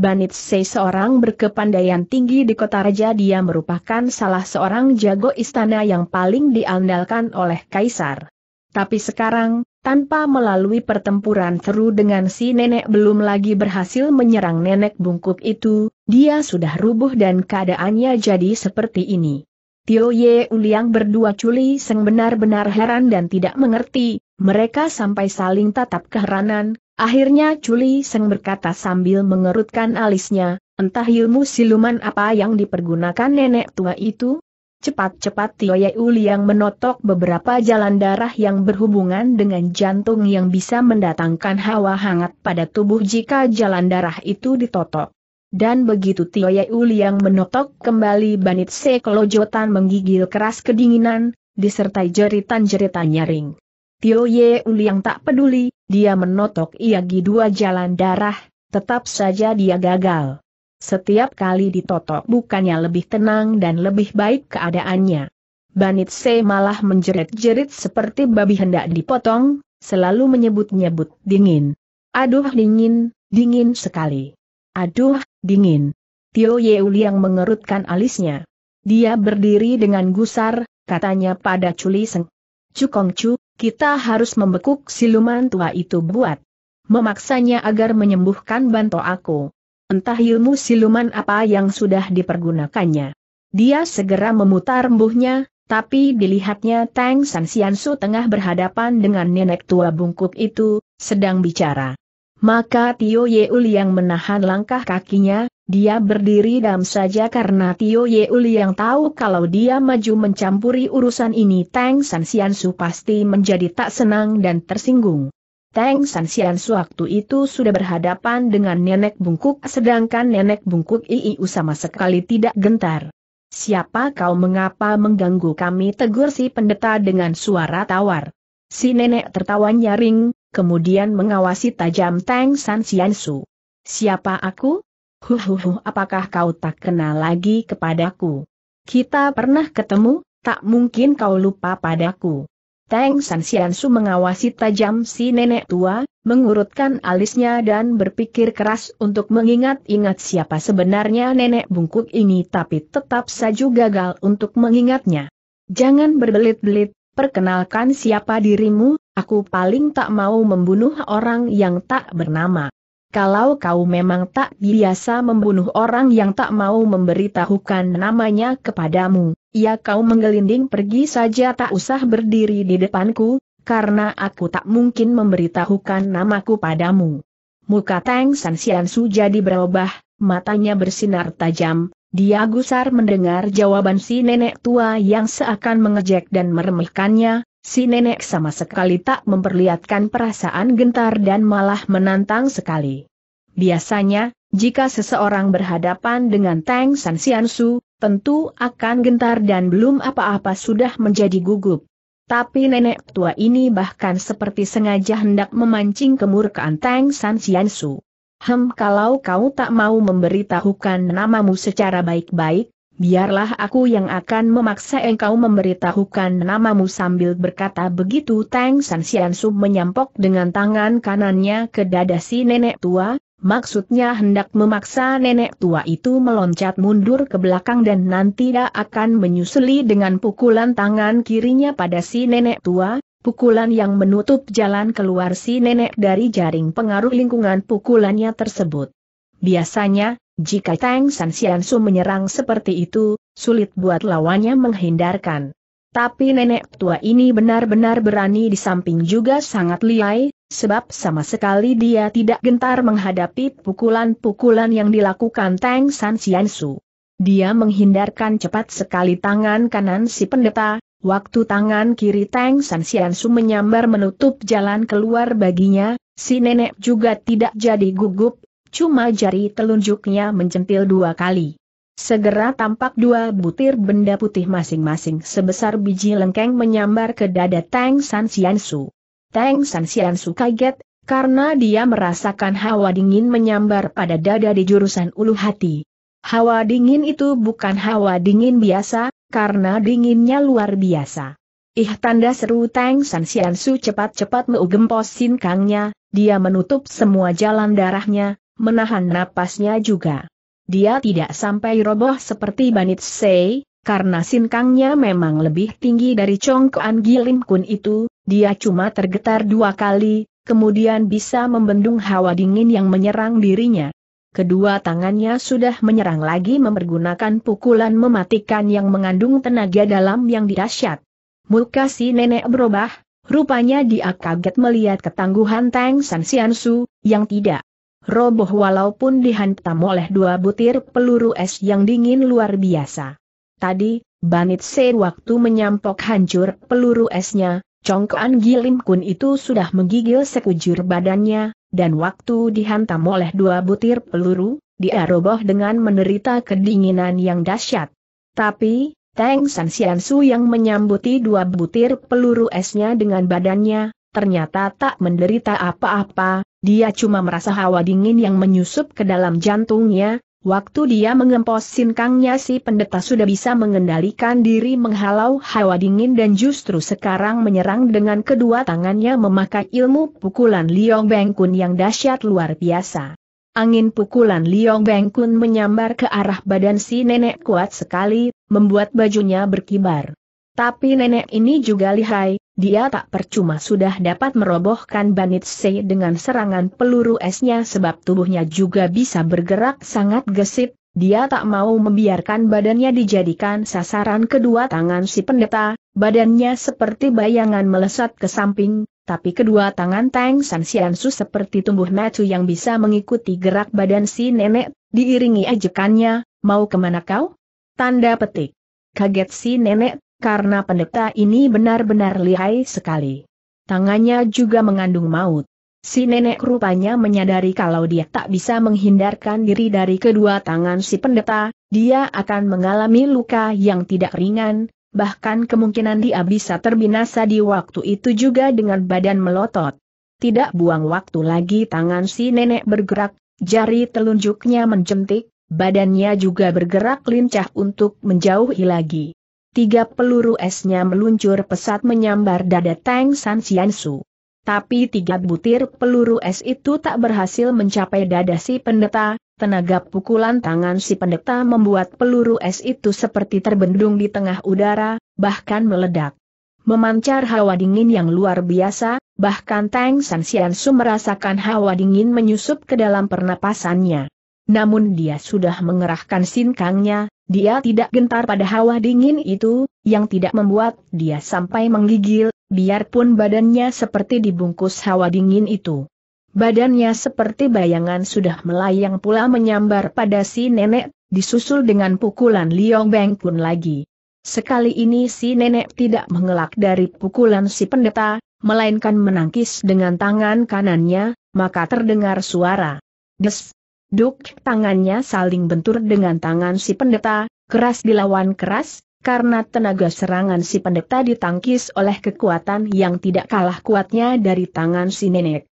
Speaker 1: Banit Sei seorang berkepandaian tinggi di kota raja dia merupakan salah seorang jago istana yang paling diandalkan oleh kaisar. Tapi sekarang, tanpa melalui pertempuran seru dengan si nenek belum lagi berhasil menyerang nenek bungkuk itu, dia sudah rubuh dan keadaannya jadi seperti ini. Tio Ye Uliang berdua culi seng benar-benar heran dan tidak mengerti, mereka sampai saling tatap keheranan, Akhirnya Culi Seng berkata sambil mengerutkan alisnya, entah ilmu siluman apa yang dipergunakan nenek tua itu? Cepat-cepat Tio Uli yang menotok beberapa jalan darah yang berhubungan dengan jantung yang bisa mendatangkan hawa hangat pada tubuh jika jalan darah itu ditotok. Dan begitu Tio Uli yang menotok kembali Banit Kelojotan menggigil keras kedinginan, disertai jeritan-jeritan nyaring. Tio Ye Uliang tak peduli, dia menotok Iagi dua jalan darah, tetap saja dia gagal. Setiap kali ditotok bukannya lebih tenang dan lebih baik keadaannya. Banit Se malah menjerit-jerit seperti babi hendak dipotong, selalu menyebut-nyebut dingin. Aduh dingin, dingin sekali. Aduh, dingin. Tio Ye yang mengerutkan alisnya. Dia berdiri dengan gusar, katanya pada Culi Seng. Cukong Cu, kita harus membekuk siluman tua itu buat memaksanya agar menyembuhkan banto aku. Entah ilmu siluman apa yang sudah dipergunakannya. Dia segera memutar embuhnya, tapi dilihatnya Tang San Xiansu tengah berhadapan dengan nenek tua bungkuk itu, sedang bicara. Maka Tio Yeul yang menahan langkah kakinya, dia berdiri dam saja karena Tio Ye Yeuli yang tahu kalau dia maju mencampuri urusan ini Tang San Su pasti menjadi tak senang dan tersinggung. Tang San Su waktu itu sudah berhadapan dengan nenek bungkuk sedangkan nenek bungkuk Iiu sama sekali tidak gentar. Siapa kau mengapa mengganggu kami tegur si pendeta dengan suara tawar. Si nenek tertawa nyaring, kemudian mengawasi tajam Tang San Su. Siapa aku? Huhuhu apakah kau tak kenal lagi kepadaku? Kita pernah ketemu, tak mungkin kau lupa padaku. Tang San Xiansu mengawasi tajam si nenek tua, mengurutkan alisnya dan berpikir keras untuk mengingat-ingat siapa sebenarnya nenek bungkuk ini tapi tetap saja gagal untuk mengingatnya. Jangan berbelit-belit, perkenalkan siapa dirimu, aku paling tak mau membunuh orang yang tak bernama kalau kau memang tak biasa membunuh orang yang tak mau memberitahukan namanya kepadamu, ya kau menggelinding pergi saja tak usah berdiri di depanku, karena aku tak mungkin memberitahukan namaku padamu. Muka Tang San Sian Su jadi berubah, matanya bersinar tajam, dia gusar mendengar jawaban si nenek tua yang seakan mengejek dan meremehkannya, Si nenek sama sekali tak memperlihatkan perasaan gentar dan malah menantang sekali. Biasanya, jika seseorang berhadapan dengan Tang San Xiansu, tentu akan gentar dan belum apa-apa sudah menjadi gugup. Tapi nenek tua ini bahkan seperti sengaja hendak memancing kemurkaan Tang San Xiansu. Hem kalau kau tak mau memberitahukan namamu secara baik-baik, biarlah aku yang akan memaksa engkau memberitahukan namamu sambil berkata begitu Tang San Xian Su menyampok dengan tangan kanannya ke dada si nenek tua, maksudnya hendak memaksa nenek tua itu meloncat mundur ke belakang dan nanti dia akan menyusuli dengan pukulan tangan kirinya pada si nenek tua, pukulan yang menutup jalan keluar si nenek dari jaring pengaruh lingkungan pukulannya tersebut. Biasanya, jika Tang San Xiansu menyerang seperti itu, sulit buat lawannya menghindarkan. Tapi nenek tua ini benar-benar berani di samping juga sangat liai, sebab sama sekali dia tidak gentar menghadapi pukulan-pukulan yang dilakukan Tang San Xiansu. Dia menghindarkan cepat sekali tangan kanan si pendeta, waktu tangan kiri Tang San Xiansu menyambar menutup jalan keluar baginya, si nenek juga tidak jadi gugup, Cuma jari telunjuknya mencentil dua kali. Segera tampak dua butir benda putih masing-masing sebesar biji lengkeng menyambar ke dada Tang San Xiansu. Tang San Xiansu kaget, karena dia merasakan hawa dingin menyambar pada dada di jurusan ulu hati. Hawa dingin itu bukan hawa dingin biasa, karena dinginnya luar biasa. Ih tanda seru Tang San Xiansu cepat-cepat meugempos sinkangnya, dia menutup semua jalan darahnya, menahan napasnya juga. Dia tidak sampai roboh seperti Banit Sei, karena sinkangnya memang lebih tinggi dari congkoan Gilim Kun itu, dia cuma tergetar dua kali, kemudian bisa membendung hawa dingin yang menyerang dirinya. Kedua tangannya sudah menyerang lagi mempergunakan pukulan mematikan yang mengandung tenaga dalam yang dahsyat. Muka si nenek berubah, rupanya dia kaget melihat ketangguhan Tang San Xiansu, yang tidak roboh walaupun dihantam oleh dua butir peluru es yang dingin luar biasa. Tadi, Banit Se waktu menyampok hancur peluru esnya, congkoan Gilim Kun itu sudah menggigil sekujur badannya, dan waktu dihantam oleh dua butir peluru, dia roboh dengan menderita kedinginan yang dahsyat. Tapi, Teng San Xiansu yang menyambuti dua butir peluru esnya dengan badannya, ternyata tak menderita apa-apa, dia cuma merasa hawa dingin yang menyusup ke dalam jantungnya, waktu dia mengempos sinkangnya si pendeta sudah bisa mengendalikan diri menghalau hawa dingin dan justru sekarang menyerang dengan kedua tangannya memakai ilmu pukulan Liong Bengkun yang dahsyat luar biasa. Angin pukulan Liong Bengkun menyambar ke arah badan si nenek kuat sekali, membuat bajunya berkibar. Tapi nenek ini juga lihai, dia tak percuma sudah dapat merobohkan Banitse dengan serangan peluru esnya sebab tubuhnya juga bisa bergerak sangat gesit, dia tak mau membiarkan badannya dijadikan sasaran kedua tangan si pendeta, badannya seperti bayangan melesat ke samping, tapi kedua tangan Tang San Siansu seperti tumbuh macu yang bisa mengikuti gerak badan si nenek, diiringi ejekannya, mau kemana kau? Tanda petik. Kaget si nenek karena pendeta ini benar-benar lihai sekali. Tangannya juga mengandung maut. Si nenek rupanya menyadari kalau dia tak bisa menghindarkan diri dari kedua tangan si pendeta, dia akan mengalami luka yang tidak ringan, bahkan kemungkinan dia bisa terbinasa di waktu itu juga dengan badan melotot. Tidak buang waktu lagi tangan si nenek bergerak, jari telunjuknya menjentik, badannya juga bergerak lincah untuk menjauhi lagi. Tiga peluru esnya meluncur pesat menyambar dada Tang San Xiansu. Tapi tiga butir peluru es itu tak berhasil mencapai dada si pendeta, tenaga pukulan tangan si pendeta membuat peluru es itu seperti terbendung di tengah udara, bahkan meledak. Memancar hawa dingin yang luar biasa, bahkan Tang San Xiansu merasakan hawa dingin menyusup ke dalam pernapasannya. Namun dia sudah mengerahkan sinkangnya, dia tidak gentar pada hawa dingin itu, yang tidak membuat dia sampai menggigil, biarpun badannya seperti dibungkus hawa dingin itu. Badannya seperti bayangan sudah melayang pula menyambar pada si nenek, disusul dengan pukulan Liong Beng pun lagi. Sekali ini si nenek tidak mengelak dari pukulan si pendeta, melainkan menangkis dengan tangan kanannya, maka terdengar suara. Des! Duk tangannya saling bentur dengan tangan si pendeta, keras dilawan keras, karena tenaga serangan si pendeta ditangkis oleh kekuatan yang tidak kalah kuatnya dari tangan si nenek.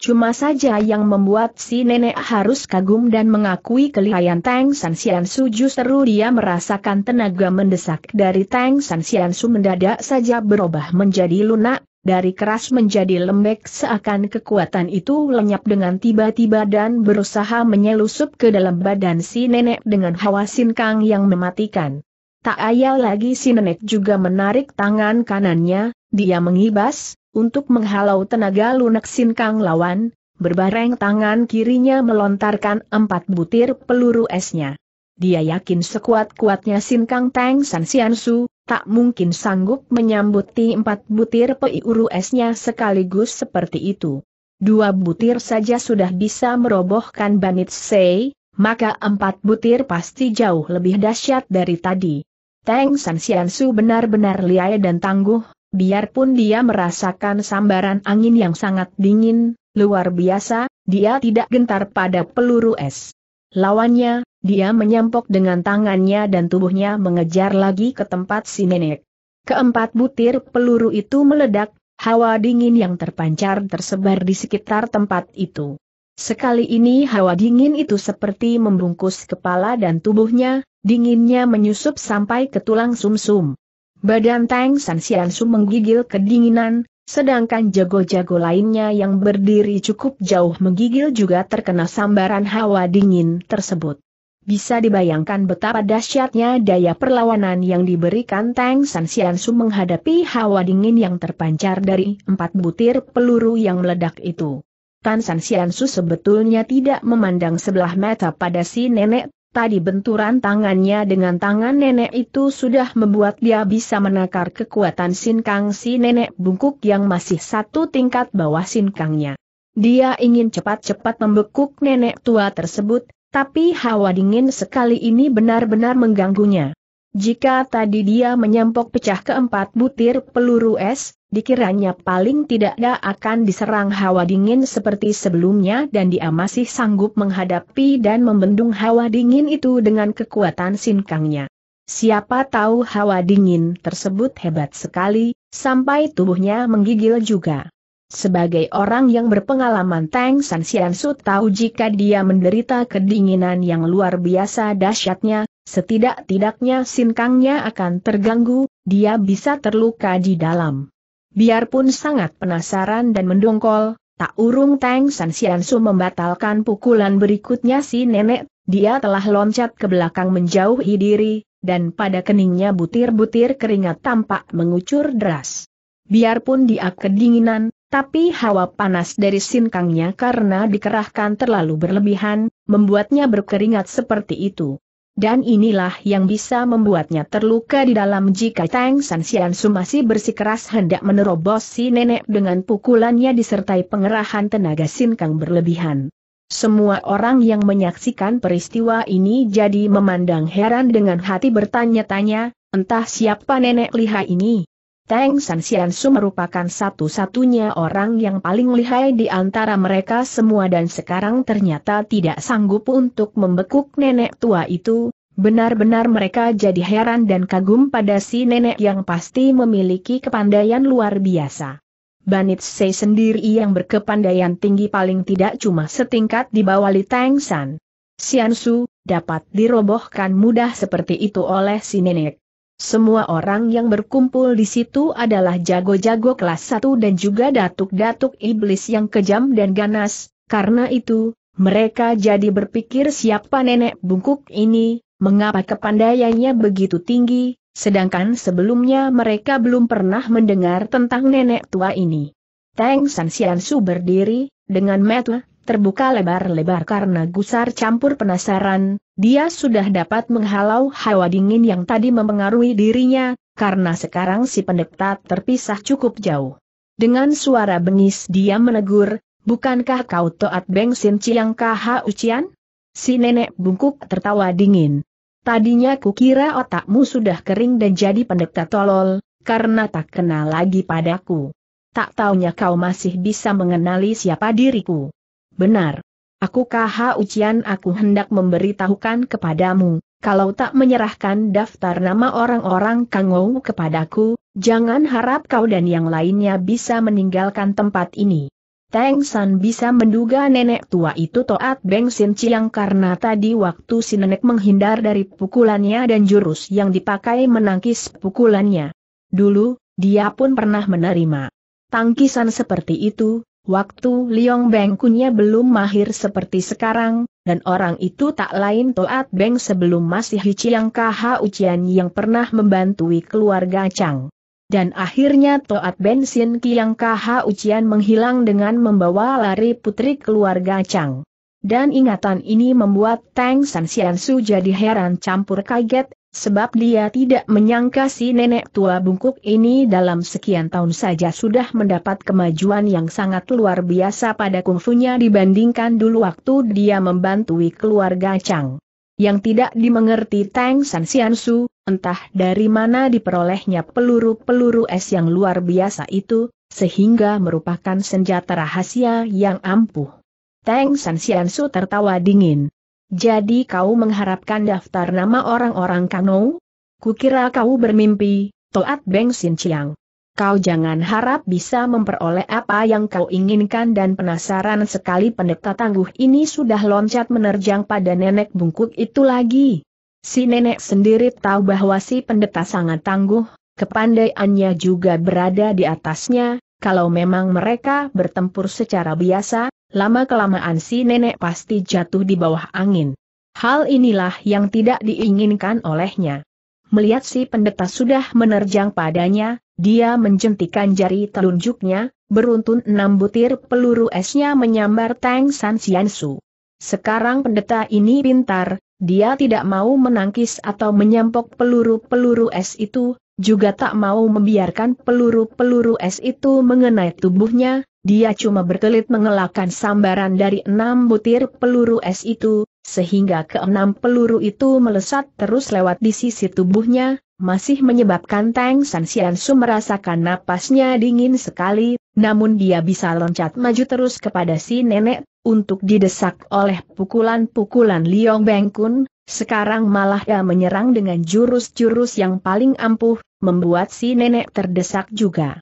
Speaker 1: Cuma saja yang membuat si nenek harus kagum dan mengakui kelihayan Tang San Xian Su justru dia merasakan tenaga mendesak dari Tang San Xian Su mendadak saja berubah menjadi lunak, dari keras menjadi lembek seakan kekuatan itu lenyap dengan tiba-tiba dan berusaha menyelusup ke dalam badan si nenek dengan hawa sinkang yang mematikan. Tak ayal lagi si nenek juga menarik tangan kanannya, dia mengibas, untuk menghalau tenaga lunak sinkang lawan, berbareng tangan kirinya melontarkan empat butir peluru esnya. Dia yakin sekuat-kuatnya Sin Kang Teng San Xiansu. Su, tak mungkin sanggup menyambuti empat butir peiuru esnya sekaligus seperti itu. Dua butir saja sudah bisa merobohkan Banit Sei, maka empat butir pasti jauh lebih dahsyat dari tadi. Teng San Xiansu benar-benar liai dan tangguh, biarpun dia merasakan sambaran angin yang sangat dingin, luar biasa, dia tidak gentar pada peluru es. Lawannya, dia menyampok dengan tangannya dan tubuhnya mengejar lagi ke tempat si nenek. Keempat butir peluru itu meledak, hawa dingin yang terpancar tersebar di sekitar tempat itu. Sekali ini hawa dingin itu seperti membungkus kepala dan tubuhnya, dinginnya menyusup sampai ke tulang sumsum. -sum. Badan Tang San Su menggigil kedinginan, sedangkan jago-jago lainnya yang berdiri cukup jauh menggigil juga terkena sambaran hawa dingin tersebut. Bisa dibayangkan betapa dahsyatnya daya perlawanan yang diberikan Tang San Xiansu menghadapi hawa dingin yang terpancar dari empat butir peluru yang meledak itu. Tan San Xiansu sebetulnya tidak memandang sebelah mata pada si nenek, tadi benturan tangannya dengan tangan nenek itu sudah membuat dia bisa menakar kekuatan Sin Kang si nenek bungkuk yang masih satu tingkat bawah Sin Kangnya. Dia ingin cepat-cepat membekuk nenek tua tersebut, tapi hawa dingin sekali ini benar-benar mengganggunya. Jika tadi dia menyamPok pecah keempat butir peluru es, dikiranya paling tidak dia akan diserang hawa dingin seperti sebelumnya dan dia masih sanggup menghadapi dan membendung hawa dingin itu dengan kekuatan sinkangnya. Siapa tahu hawa dingin tersebut hebat sekali, sampai tubuhnya menggigil juga. Sebagai orang yang berpengalaman Tang San Sian Su tahu jika dia menderita kedinginan yang luar biasa dahsyatnya, setidak-tidaknya sinkangnya akan terganggu, dia bisa terluka di dalam. Biarpun sangat penasaran dan mendongkol, tak urung Tang San Sian Su membatalkan pukulan berikutnya si nenek, dia telah loncat ke belakang menjauhi diri, dan pada keningnya butir-butir keringat tampak mengucur deras. Biarpun dia kedinginan, tapi hawa panas dari sinkangnya karena dikerahkan terlalu berlebihan, membuatnya berkeringat seperti itu. Dan inilah yang bisa membuatnya terluka di dalam jika Tang San Xian Su masih bersikeras hendak menerobos si nenek dengan pukulannya disertai pengerahan tenaga sinkang berlebihan. Semua orang yang menyaksikan peristiwa ini jadi memandang heran dengan hati bertanya-tanya, entah siapa nenek liha ini. Tang San Xian Su merupakan satu-satunya orang yang paling lihai di antara mereka semua dan sekarang ternyata tidak sanggup untuk membekuk nenek tua itu, benar-benar mereka jadi heran dan kagum pada si nenek yang pasti memiliki kepandaian luar biasa. Banit Sei sendiri yang berkepandaian tinggi paling tidak cuma setingkat di bawah Li Tang San. Xian Su, dapat dirobohkan mudah seperti itu oleh si nenek. Semua orang yang berkumpul di situ adalah jago-jago kelas 1 dan juga datuk-datuk iblis yang kejam dan ganas, karena itu, mereka jadi berpikir siapa nenek bungkuk ini, mengapa kepandaiannya begitu tinggi, sedangkan sebelumnya mereka belum pernah mendengar tentang nenek tua ini. Teng San su berdiri, dengan mata terbuka lebar-lebar karena gusar campur penasaran, dia sudah dapat menghalau hawa dingin yang tadi mempengaruhi dirinya, karena sekarang si pendekta terpisah cukup jauh. Dengan suara bengis dia menegur, bukankah kau toat Beng Sin Kaha Ucian? Si nenek bungkuk tertawa dingin. Tadinya kukira otakmu sudah kering dan jadi pendeta tolol, karena tak kenal lagi padaku. Tak taunya kau masih bisa mengenali siapa diriku. Benar. Aku KH ujian aku hendak memberitahukan kepadamu, kalau tak menyerahkan daftar nama orang-orang Kangou kepadaku, jangan harap kau dan yang lainnya bisa meninggalkan tempat ini. Teng San bisa menduga nenek tua itu toat Beng Sin Chiang karena tadi waktu si nenek menghindar dari pukulannya dan jurus yang dipakai menangkis pukulannya. Dulu, dia pun pernah menerima tangkisan seperti itu, Waktu Liong Beng Kunya belum mahir seperti sekarang, dan orang itu tak lain Toat Beng sebelum masih Hici yang Kaha Ucian yang pernah membantui keluarga Chang. Dan akhirnya Toat Bensin yang Kaha Ucian menghilang dengan membawa lari putri keluarga Chang. Dan ingatan ini membuat Tang San Sian Su jadi heran campur kaget, Sebab dia tidak menyangka si nenek tua bungkuk ini dalam sekian tahun saja sudah mendapat kemajuan yang sangat luar biasa pada kungfunya dibandingkan dulu waktu dia membantui keluarga Chang. Yang tidak dimengerti Tang San Xiansu, entah dari mana diperolehnya peluru-peluru es yang luar biasa itu, sehingga merupakan senjata rahasia yang ampuh. Tang San Xiansu tertawa dingin. Jadi kau mengharapkan daftar nama orang-orang Kano? Kukira kau bermimpi, Toat Beng Sin Chiang. Kau jangan harap bisa memperoleh apa yang kau inginkan dan penasaran sekali pendeta tangguh ini sudah loncat menerjang pada nenek bungkuk itu lagi. Si nenek sendiri tahu bahwa si pendeta sangat tangguh, kepandaiannya juga berada di atasnya, kalau memang mereka bertempur secara biasa, lama-kelamaan si nenek pasti jatuh di bawah angin. Hal inilah yang tidak diinginkan olehnya. Melihat si pendeta sudah menerjang padanya, dia menjentikan jari telunjuknya, beruntun enam butir peluru esnya menyambar Tang San Xiansu. Sekarang pendeta ini pintar, dia tidak mau menangkis atau menyampok peluru-peluru es itu, juga tak mau membiarkan peluru-peluru es itu mengenai tubuhnya, dia cuma berkelit mengelakkan sambaran dari enam butir peluru es itu, sehingga keenam peluru itu melesat terus lewat di sisi tubuhnya, masih menyebabkan Tang San Sian Su merasakan napasnya dingin sekali, namun dia bisa loncat maju terus kepada si nenek, untuk didesak oleh pukulan-pukulan Liong Beng Kun, sekarang malah dia menyerang dengan jurus-jurus yang paling ampuh, membuat si nenek terdesak juga.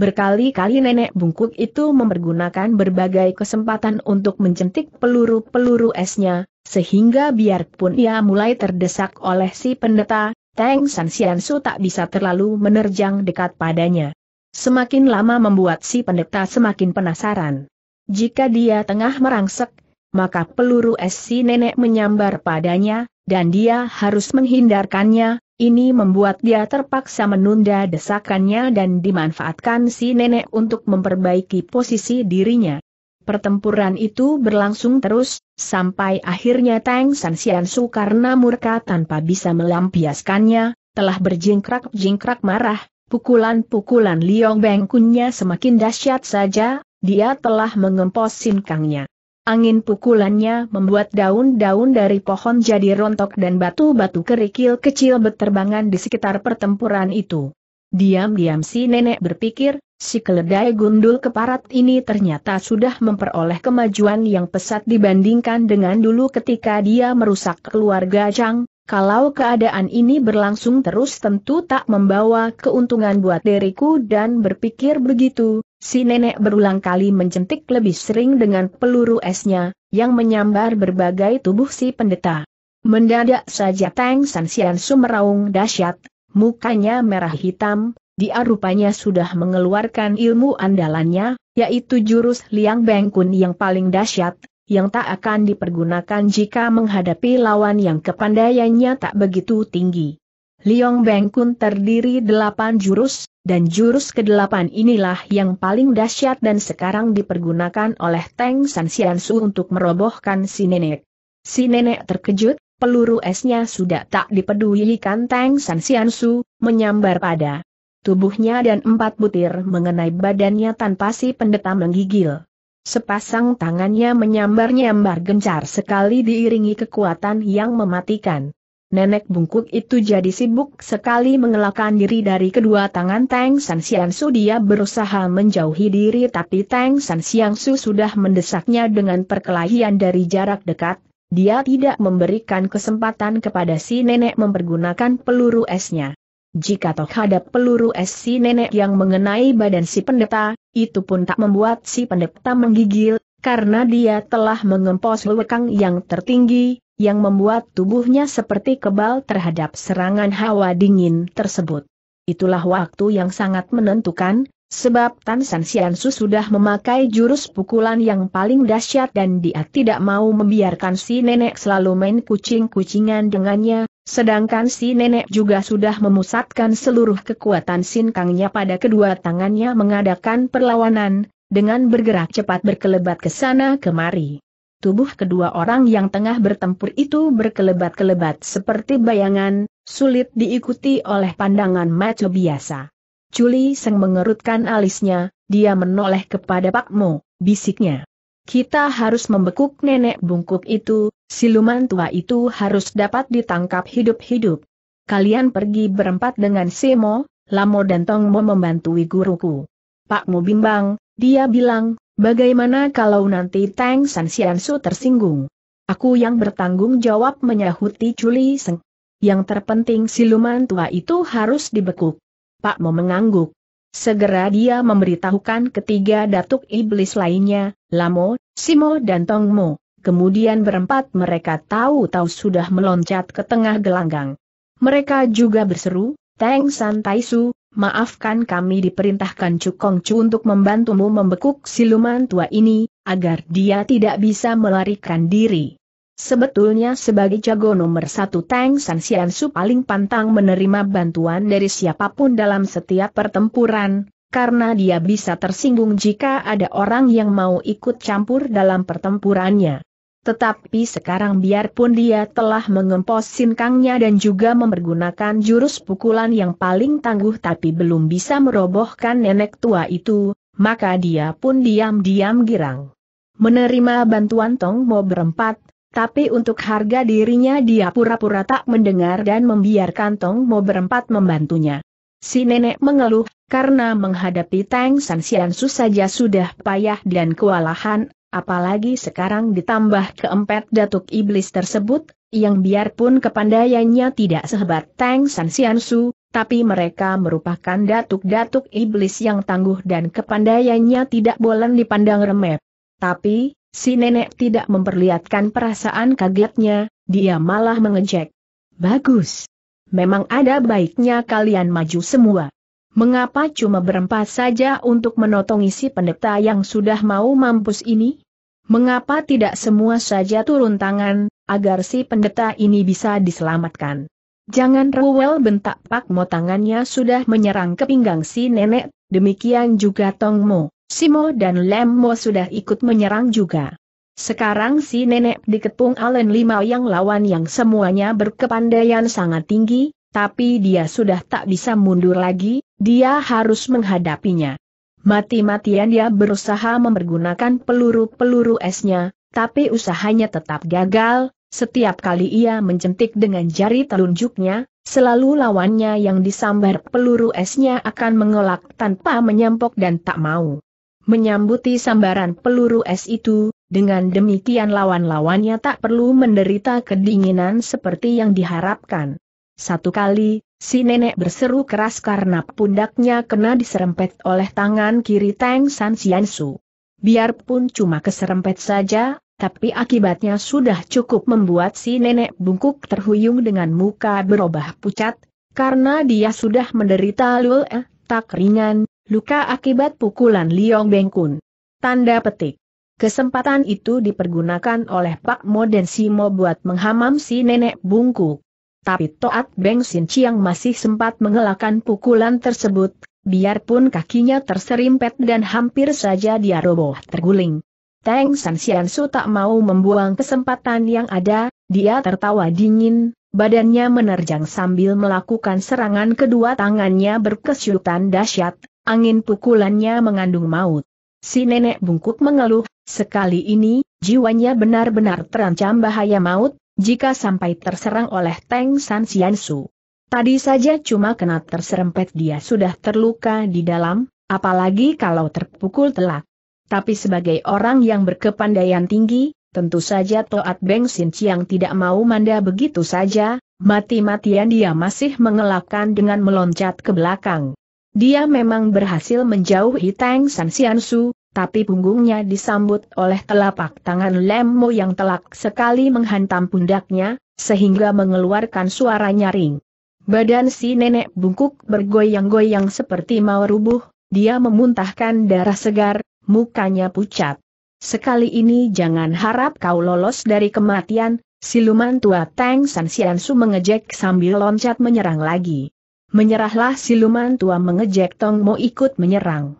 Speaker 1: Berkali-kali nenek bungkuk itu mempergunakan berbagai kesempatan untuk mencentik peluru-peluru esnya, sehingga biarpun ia mulai terdesak oleh si pendeta, Teng San Xiansu tak bisa terlalu menerjang dekat padanya. Semakin lama membuat si pendeta semakin penasaran. Jika dia tengah merangsek, maka peluru es si nenek menyambar padanya, dan dia harus menghindarkannya, ini membuat dia terpaksa menunda desakannya dan dimanfaatkan si nenek untuk memperbaiki posisi dirinya. Pertempuran itu berlangsung terus, sampai akhirnya Tang San Xian Su karena murka tanpa bisa melampiaskannya, telah berjingkrak-jingkrak marah, pukulan-pukulan Liong Bengkunnya semakin dahsyat saja, dia telah mengempos sinkangnya. Angin pukulannya membuat daun-daun dari pohon jadi rontok dan batu-batu kerikil kecil berterbangan di sekitar pertempuran itu. Diam-diam si nenek berpikir, si keledai gundul keparat ini ternyata sudah memperoleh kemajuan yang pesat dibandingkan dengan dulu ketika dia merusak keluarga Chang, kalau keadaan ini berlangsung terus tentu tak membawa keuntungan buat diriku dan berpikir begitu, Si nenek berulang kali mencentik lebih sering dengan peluru esnya, yang menyambar berbagai tubuh si pendeta. Mendadak saja Tang San Xian sumeraung dahsyat, mukanya merah hitam, dia rupanya sudah mengeluarkan ilmu andalannya, yaitu jurus Liang Bengkun yang paling dahsyat, yang tak akan dipergunakan jika menghadapi lawan yang kepandaiannya tak begitu tinggi. Liang Bengkun terdiri delapan jurus, dan jurus ke-8 inilah yang paling dahsyat dan sekarang dipergunakan oleh Teng San Xiansu untuk merobohkan si nenek. Si nenek terkejut, peluru esnya sudah tak dipedulikan Teng San Xiansu, menyambar pada tubuhnya dan empat butir mengenai badannya tanpa si pendeta menggigil. Sepasang tangannya menyambar-nyambar gencar sekali diiringi kekuatan yang mematikan nenek bungkuk itu jadi sibuk sekali mengelakkan diri dari kedua tangan Tang San Siang Su. Dia berusaha menjauhi diri tapi Tang San Siang Su sudah mendesaknya dengan perkelahian dari jarak dekat, dia tidak memberikan kesempatan kepada si nenek mempergunakan peluru esnya. Jika toh hadap peluru es si nenek yang mengenai badan si pendeta, itu pun tak membuat si pendeta menggigil, karena dia telah mengempos lewekang yang tertinggi, yang membuat tubuhnya seperti kebal terhadap serangan hawa dingin tersebut. Itulah waktu yang sangat menentukan, sebab Tan San sudah memakai jurus pukulan yang paling dahsyat dan dia tidak mau membiarkan si nenek selalu main kucing-kucingan dengannya, sedangkan si nenek juga sudah memusatkan seluruh kekuatan sinkangnya pada kedua tangannya mengadakan perlawanan, dengan bergerak cepat berkelebat ke sana kemari. Tubuh kedua orang yang tengah bertempur itu berkelebat-kelebat seperti bayangan, sulit diikuti oleh pandangan maco biasa. Culi Seng mengerutkan alisnya, dia menoleh kepada Pak Mo, bisiknya. Kita harus membekuk nenek bungkuk itu, siluman tua itu harus dapat ditangkap hidup-hidup. Kalian pergi berempat dengan Semo, Lamo dan Tongmo membantu guruku. Pak Mo bimbang, dia bilang, bagaimana kalau nanti Tang San Xiansu tersinggung? Aku yang bertanggung jawab menyahuti Chuli Seng. Yang terpenting siluman tua itu harus dibekuk. Pak Mo mengangguk. Segera dia memberitahukan ketiga datuk iblis lainnya, Lamo, Simo dan Tongmo. Kemudian berempat mereka tahu-tahu sudah meloncat ke tengah gelanggang. Mereka juga berseru, Tang San Taisu, maafkan kami diperintahkan Cukong Chu untuk membantumu membekuk siluman tua ini, agar dia tidak bisa melarikan diri. Sebetulnya sebagai jago nomor satu Tang San Sian Su paling pantang menerima bantuan dari siapapun dalam setiap pertempuran, karena dia bisa tersinggung jika ada orang yang mau ikut campur dalam pertempurannya. Tetapi sekarang biarpun dia telah mengempos sinkangnya dan juga mempergunakan jurus pukulan yang paling tangguh tapi belum bisa merobohkan nenek tua itu, maka dia pun diam-diam girang. Menerima bantuan Tong Mo berempat, tapi untuk harga dirinya dia pura-pura tak mendengar dan membiarkan Tong Mo berempat membantunya. Si nenek mengeluh, karena menghadapi Tang Su saja sudah payah dan kewalahan, Apalagi sekarang ditambah keempat datuk iblis tersebut, yang biarpun kepandaiannya tidak sehebat Tang San Su, tapi mereka merupakan datuk-datuk iblis yang tangguh dan kepandaiannya tidak boleh dipandang remeh. Tapi, si nenek tidak memperlihatkan perasaan kagetnya, dia malah mengejek. Bagus. Memang ada baiknya kalian maju semua. Mengapa cuma berempat saja untuk menotong isi pendeta yang sudah mau mampus ini? Mengapa tidak semua saja turun tangan, agar si pendeta ini bisa diselamatkan? Jangan rewel, bentak Pak Mo tangannya sudah menyerang ke pinggang si nenek, demikian juga Tong Mo, Simo dan Lem Mo sudah ikut menyerang juga. Sekarang si nenek diketung Allen lima yang lawan yang semuanya berkepandaian sangat tinggi, tapi dia sudah tak bisa mundur lagi, dia harus menghadapinya. Mati-matian dia berusaha mempergunakan peluru-peluru esnya, tapi usahanya tetap gagal, setiap kali ia mencentik dengan jari telunjuknya, Selalu lawannya yang disambar peluru esnya akan mengelak tanpa menyampok dan tak mau menyambuti sambaran peluru es itu, dengan demikian lawan-lawannya tak perlu menderita kedinginan seperti yang diharapkan. Satu kali, si nenek berseru keras karena pundaknya kena diserempet oleh tangan kiri Tang San Xiansu. Biarpun cuma keserempet saja, tapi akibatnya sudah cukup membuat si nenek bungkuk terhuyung dengan muka berubah pucat, karena dia sudah menderita lul eh, tak ringan, luka akibat pukulan Liong Bengkun. Tanda petik. Kesempatan itu dipergunakan oleh Pak Mo dan Simo buat menghamam si nenek bungkuk. Tapi Toat Beng Sin Chiang masih sempat mengelakkan pukulan tersebut, biarpun kakinya terserimpet dan hampir saja dia roboh terguling. Teng San Sian Su tak mau membuang kesempatan yang ada, dia tertawa dingin, badannya menerjang sambil melakukan serangan kedua tangannya berkesyutan dahsyat, angin pukulannya mengandung maut. Si nenek bungkuk mengeluh, sekali ini, jiwanya benar-benar terancam bahaya maut, jika sampai terserang oleh Teng San Xiansu. Tadi saja cuma kena terserempet dia sudah terluka di dalam, apalagi kalau terpukul telak. Tapi sebagai orang yang berkepandaian tinggi, tentu saja Toat Beng Sin Chiang tidak mau manda begitu saja, mati-matian dia masih mengelakkan dengan meloncat ke belakang. Dia memang berhasil menjauhi Tang San Xiansu, tapi punggungnya disambut oleh telapak tangan Lemmo yang telak sekali menghantam pundaknya, sehingga mengeluarkan suara nyaring. Badan si nenek bungkuk bergoyang-goyang seperti mau rubuh, dia memuntahkan darah segar, mukanya pucat. Sekali ini jangan harap kau lolos dari kematian, siluman tua Tang San Siansu mengejek sambil loncat menyerang lagi. Menyerahlah siluman tua mengejek Tong Mo ikut menyerang.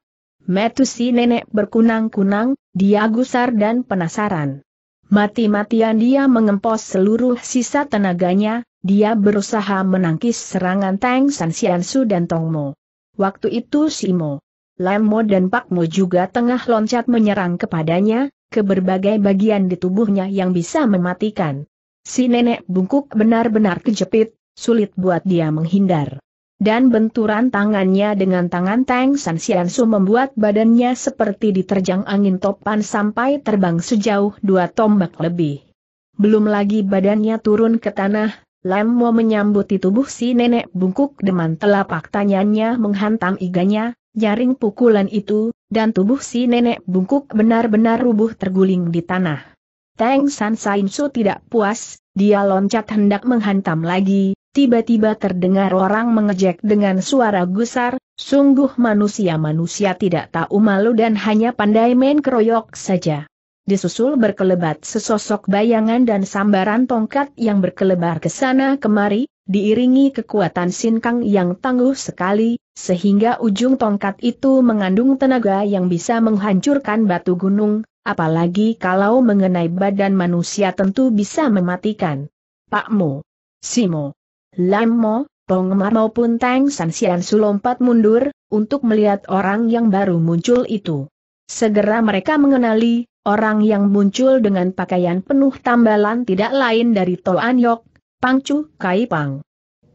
Speaker 1: Metu si nenek berkunang-kunang, dia gusar dan penasaran. Mati-matian dia mengempos seluruh sisa tenaganya, dia berusaha menangkis serangan Tang San Xiansu dan Tongmo. Waktu itu Simo, Mo dan Pakmo juga tengah loncat menyerang kepadanya, ke berbagai bagian di tubuhnya yang bisa mematikan. Si nenek bungkuk benar-benar kejepit, sulit buat dia menghindar dan benturan tangannya dengan tangan Tang San Su membuat badannya seperti diterjang angin topan sampai terbang sejauh dua tombak lebih. Belum lagi badannya turun ke tanah, Lam Mo menyambuti tubuh si nenek bungkuk dengan telapak tangannya menghantam iganya, nyaring pukulan itu, dan tubuh si nenek bungkuk benar-benar rubuh terguling di tanah. Tang San Su tidak puas, dia loncat hendak menghantam lagi, Tiba-tiba terdengar orang mengejek dengan suara gusar, sungguh manusia-manusia tidak tahu malu dan hanya pandai main keroyok saja. Disusul berkelebat sesosok bayangan dan sambaran tongkat yang berkelebar ke sana kemari, diiringi kekuatan sinkang yang tangguh sekali, sehingga ujung tongkat itu mengandung tenaga yang bisa menghancurkan batu gunung, apalagi kalau mengenai badan manusia tentu bisa mematikan. Pak Mo. Simo. Lam Mo, Ma maupun Tang San Xian Su lompat mundur, untuk melihat orang yang baru muncul itu. Segera mereka mengenali, orang yang muncul dengan pakaian penuh tambalan tidak lain dari Toan Yok, Pangcu Kai Pang.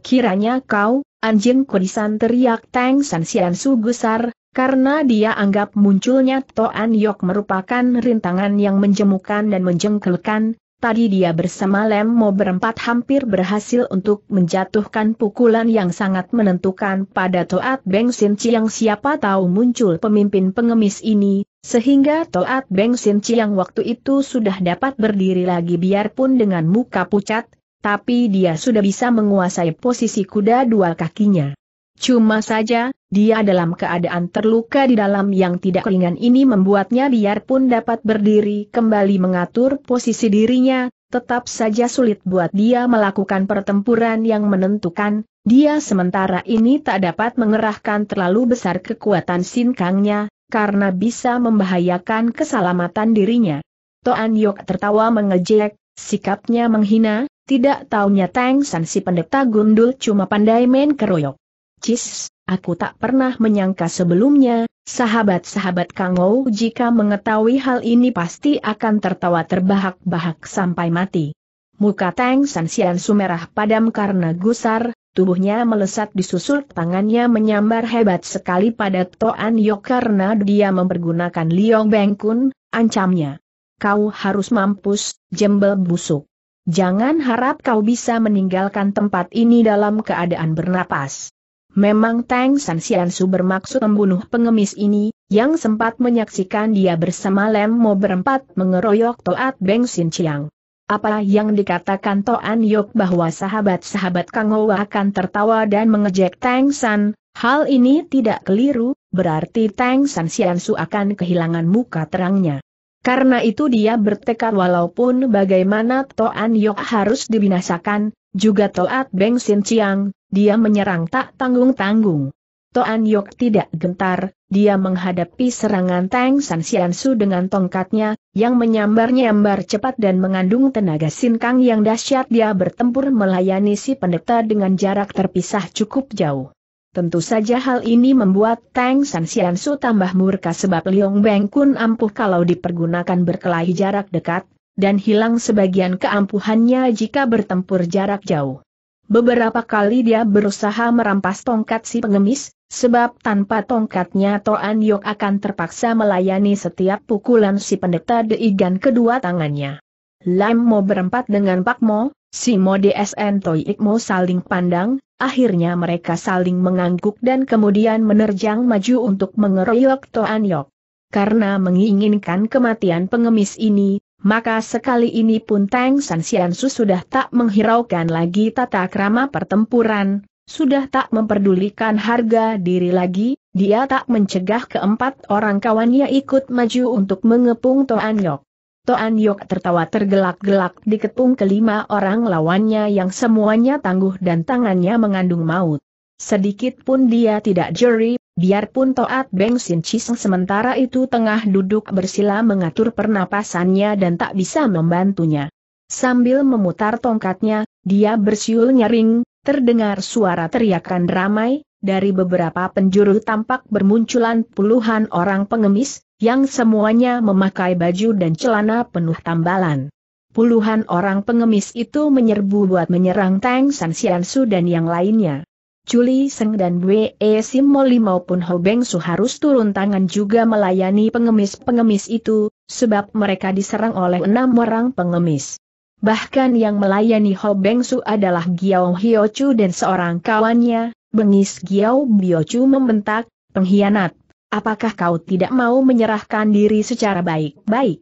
Speaker 1: Kiranya kau, anjing kurisan teriak Tang San Xian Su gusar, karena dia anggap munculnya Toan Yok merupakan rintangan yang menjemukan dan menjengkelkan, Tadi dia bersama Lemmo berempat hampir berhasil untuk menjatuhkan pukulan yang sangat menentukan pada Toat Beng Sin Chiang siapa tahu muncul pemimpin pengemis ini, sehingga Toat Beng Sin Chiang waktu itu sudah dapat berdiri lagi biarpun dengan muka pucat, tapi dia sudah bisa menguasai posisi kuda dua kakinya. Cuma saja, dia dalam keadaan terluka di dalam yang tidak ringan ini membuatnya biarpun dapat berdiri kembali mengatur posisi dirinya, tetap saja sulit buat dia melakukan pertempuran yang menentukan, dia sementara ini tak dapat mengerahkan terlalu besar kekuatan sinkangnya, karena bisa membahayakan keselamatan dirinya. Toan Yok tertawa mengejek, sikapnya menghina, tidak taunya Tang San si pendeta gundul cuma pandai main keroyok. Cis, aku tak pernah menyangka sebelumnya, sahabat-sahabat Kang Ou jika mengetahui hal ini pasti akan tertawa terbahak-bahak sampai mati. Muka Tang San Sian sumerah padam karena gusar, tubuhnya melesat disusul tangannya menyambar hebat sekali pada Toan Yok karena dia mempergunakan Liong Beng Kun, ancamnya. Kau harus mampus, jembel busuk. Jangan harap kau bisa meninggalkan tempat ini dalam keadaan bernapas. Memang Tang San Xiansu bermaksud membunuh pengemis ini, yang sempat menyaksikan dia bersama Lem Mo berempat mengeroyok Toat Beng Sin Chiang. Apa yang dikatakan Toan Yok bahwa sahabat-sahabat Kang Ho akan tertawa dan mengejek Tang San, hal ini tidak keliru, berarti Tang San Xiansu akan kehilangan muka terangnya. Karena itu dia bertekad walaupun bagaimana Toan Yok harus dibinasakan, juga Toat Beng Sin Chiang, dia menyerang tak tanggung-tanggung. Toan Yok tidak gentar, dia menghadapi serangan Tang San Sian Su dengan tongkatnya, yang menyambar-nyambar cepat dan mengandung tenaga sinkang yang dahsyat dia bertempur melayani si pendeta dengan jarak terpisah cukup jauh. Tentu saja hal ini membuat Tang San Sian Su tambah murka sebab Liong Beng Kun ampuh kalau dipergunakan berkelahi jarak dekat, dan hilang sebagian keampuhannya jika bertempur jarak jauh. Beberapa kali dia berusaha merampas tongkat si pengemis, sebab tanpa tongkatnya Toan Yok akan terpaksa melayani setiap pukulan si pendeta deigan kedua tangannya. Lam Mo berempat dengan Pak Mo, si Mo DSN Ik Mo saling pandang, akhirnya mereka saling mengangguk dan kemudian menerjang maju untuk mengeroyok Toan Yok. Karena menginginkan kematian pengemis ini, maka sekali ini pun Tang San Xiansu sudah tak menghiraukan lagi tata krama pertempuran, sudah tak memperdulikan harga diri lagi, dia tak mencegah keempat orang kawannya ikut maju untuk mengepung Toan Yok. Toan Yok tertawa tergelak-gelak dikepung kelima orang lawannya yang semuanya tangguh dan tangannya mengandung maut. Sedikit pun dia tidak jeri, Biarpun Toat Beng Sin Chiseng sementara itu tengah duduk bersila mengatur pernapasannya dan tak bisa membantunya. Sambil memutar tongkatnya, dia bersiul nyaring, terdengar suara teriakan ramai, dari beberapa penjuru tampak bermunculan puluhan orang pengemis, yang semuanya memakai baju dan celana penuh tambalan. Puluhan orang pengemis itu menyerbu buat menyerang Tang San Su dan yang lainnya. Juli Seng dan Bwe Simoli maupun Hobeng Su harus turun tangan juga melayani pengemis-pengemis itu, sebab mereka diserang oleh enam orang pengemis. Bahkan yang melayani Hobeng Su adalah Giao Hiochu dan seorang kawannya, bengis Giao Biochu membentak, pengkhianat, apakah kau tidak mau menyerahkan diri secara baik-baik?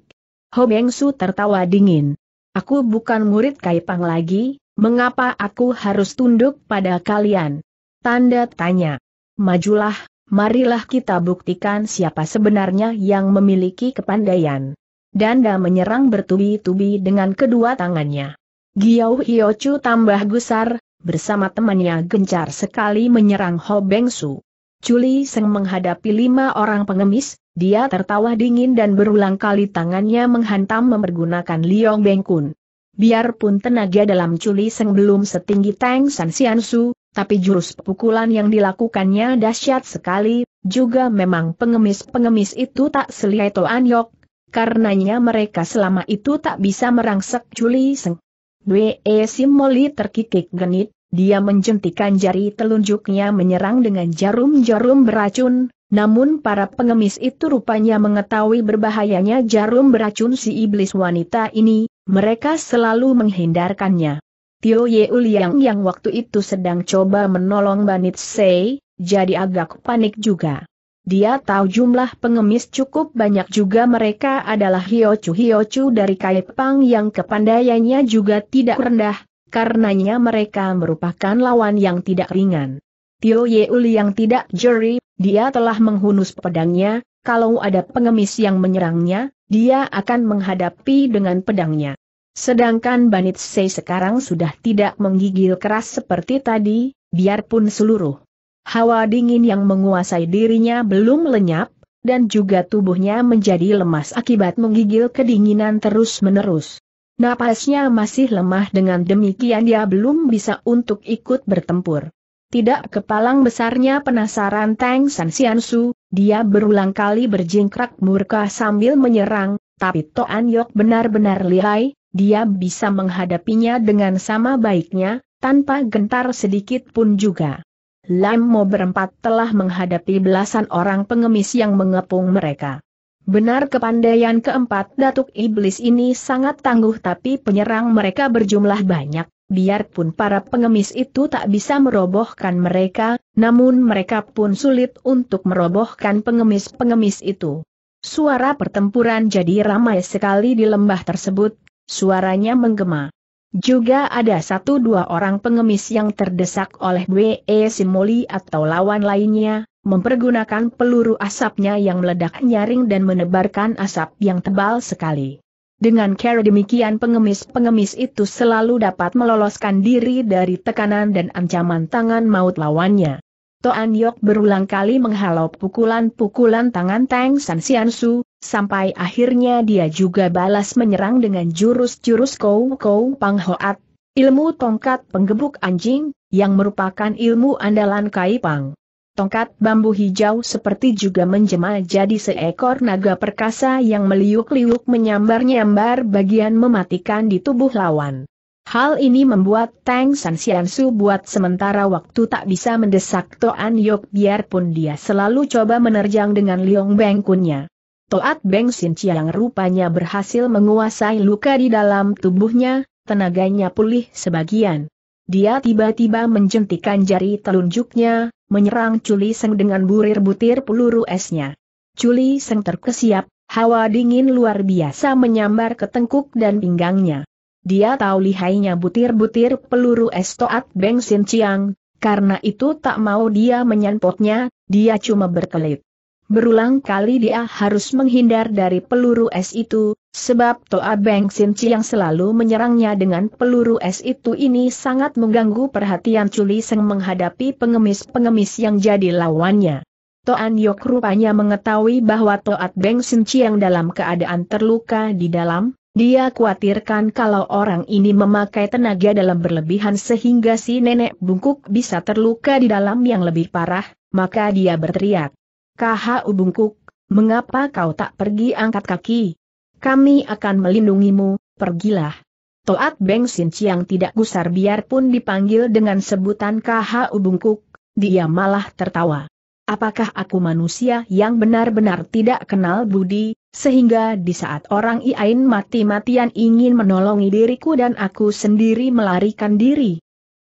Speaker 1: Hobeng Su tertawa dingin. Aku bukan murid Kaipang lagi, mengapa aku harus tunduk pada kalian? Tanda tanya. Majulah, marilah kita buktikan siapa sebenarnya yang memiliki kepandaian. Danda menyerang bertubi-tubi dengan kedua tangannya. Giau Hiochu tambah gusar, bersama temannya gencar sekali menyerang Ho Beng Su. Culi Seng menghadapi lima orang pengemis, dia tertawa dingin dan berulang kali tangannya menghantam mempergunakan Liong Beng Kun. Biarpun tenaga dalam Culi Seng belum setinggi Tang San Sian Su, tapi jurus pukulan yang dilakukannya dahsyat sekali, juga memang pengemis-pengemis itu tak seliai Toan Yok, karenanya mereka selama itu tak bisa merangsek Juli Seng. Dwe e Simoli terkikik genit, dia menjentikan jari telunjuknya menyerang dengan jarum-jarum beracun, namun para pengemis itu rupanya mengetahui berbahayanya jarum beracun si iblis wanita ini, mereka selalu menghindarkannya. Tio Uliang yang waktu itu sedang coba menolong Banit Sei, jadi agak panik juga. Dia tahu jumlah pengemis cukup banyak juga mereka adalah Hiochu-Hiochu dari Kaipang yang kepandaiannya juga tidak rendah, karenanya mereka merupakan lawan yang tidak ringan. Tio Yeuli yang tidak jeri, dia telah menghunus pedangnya, kalau ada pengemis yang menyerangnya, dia akan menghadapi dengan pedangnya. Sedangkan Banit Sei sekarang sudah tidak menggigil keras seperti tadi, biarpun seluruh hawa dingin yang menguasai dirinya belum lenyap, dan juga tubuhnya menjadi lemas akibat menggigil kedinginan terus-menerus. Napasnya masih lemah dengan demikian dia belum bisa untuk ikut bertempur. Tidak kepalang besarnya penasaran Tang San Xiansu, dia berulang kali berjingkrak murka sambil menyerang, tapi Toan Yok benar-benar lihai, dia bisa menghadapinya dengan sama baiknya, tanpa gentar sedikit pun juga. Lam Mo berempat telah menghadapi belasan orang pengemis yang mengepung mereka. Benar kepandaian keempat Datuk Iblis ini sangat tangguh tapi penyerang mereka berjumlah banyak, biarpun para pengemis itu tak bisa merobohkan mereka, namun mereka pun sulit untuk merobohkan pengemis-pengemis itu. Suara pertempuran jadi ramai sekali di lembah tersebut, suaranya menggema. Juga ada satu dua orang pengemis yang terdesak oleh W.E. Simoli e atau lawan lainnya, mempergunakan peluru asapnya yang meledak nyaring dan menebarkan asap yang tebal sekali. Dengan cara demikian pengemis-pengemis itu selalu dapat meloloskan diri dari tekanan dan ancaman tangan maut lawannya. Toan Yok berulang kali menghalau pukulan-pukulan tangan Tang San Xiansu, sampai akhirnya dia juga balas menyerang dengan jurus-jurus Kou-Kou Pang Hoat, ilmu tongkat penggebuk anjing, yang merupakan ilmu andalan Kai Pang. Tongkat bambu hijau seperti juga menjema jadi seekor naga perkasa yang meliuk-liuk menyambar-nyambar bagian mematikan di tubuh lawan. Hal ini membuat Tang San Xiansu buat sementara waktu tak bisa mendesak Toan Yok biarpun dia selalu coba menerjang dengan Liong Bengkunnya. Toat Beng Sin Chiang rupanya berhasil menguasai luka di dalam tubuhnya, tenaganya pulih sebagian. Dia tiba-tiba menjentikan jari telunjuknya, menyerang Culi Seng dengan burir butir peluru esnya. Culi Seng terkesiap, hawa dingin luar biasa menyambar ke tengkuk dan pinggangnya. Dia tahu lihainya butir-butir peluru es Toat Beng Sin Chiang, karena itu tak mau dia menyampotnya, dia cuma berkelit. Berulang kali dia harus menghindar dari peluru es itu, sebab Toa Beng Sin Chi yang selalu menyerangnya dengan peluru es itu ini sangat mengganggu perhatian Culi Seng menghadapi pengemis-pengemis yang jadi lawannya. Toan Yok rupanya mengetahui bahwa Toa Beng Sin Chi yang dalam keadaan terluka di dalam, dia khawatirkan kalau orang ini memakai tenaga dalam berlebihan sehingga si nenek bungkuk bisa terluka di dalam yang lebih parah, maka dia berteriak. KHU bungkuk, mengapa kau tak pergi angkat kaki? Kami akan melindungimu, pergilah. Toat Beng Sin Chiang tidak gusar biarpun dipanggil dengan sebutan KHU bungkuk, dia malah tertawa. Apakah aku manusia yang benar-benar tidak kenal budi, sehingga di saat orang Iain mati-matian ingin menolongi diriku dan aku sendiri melarikan diri?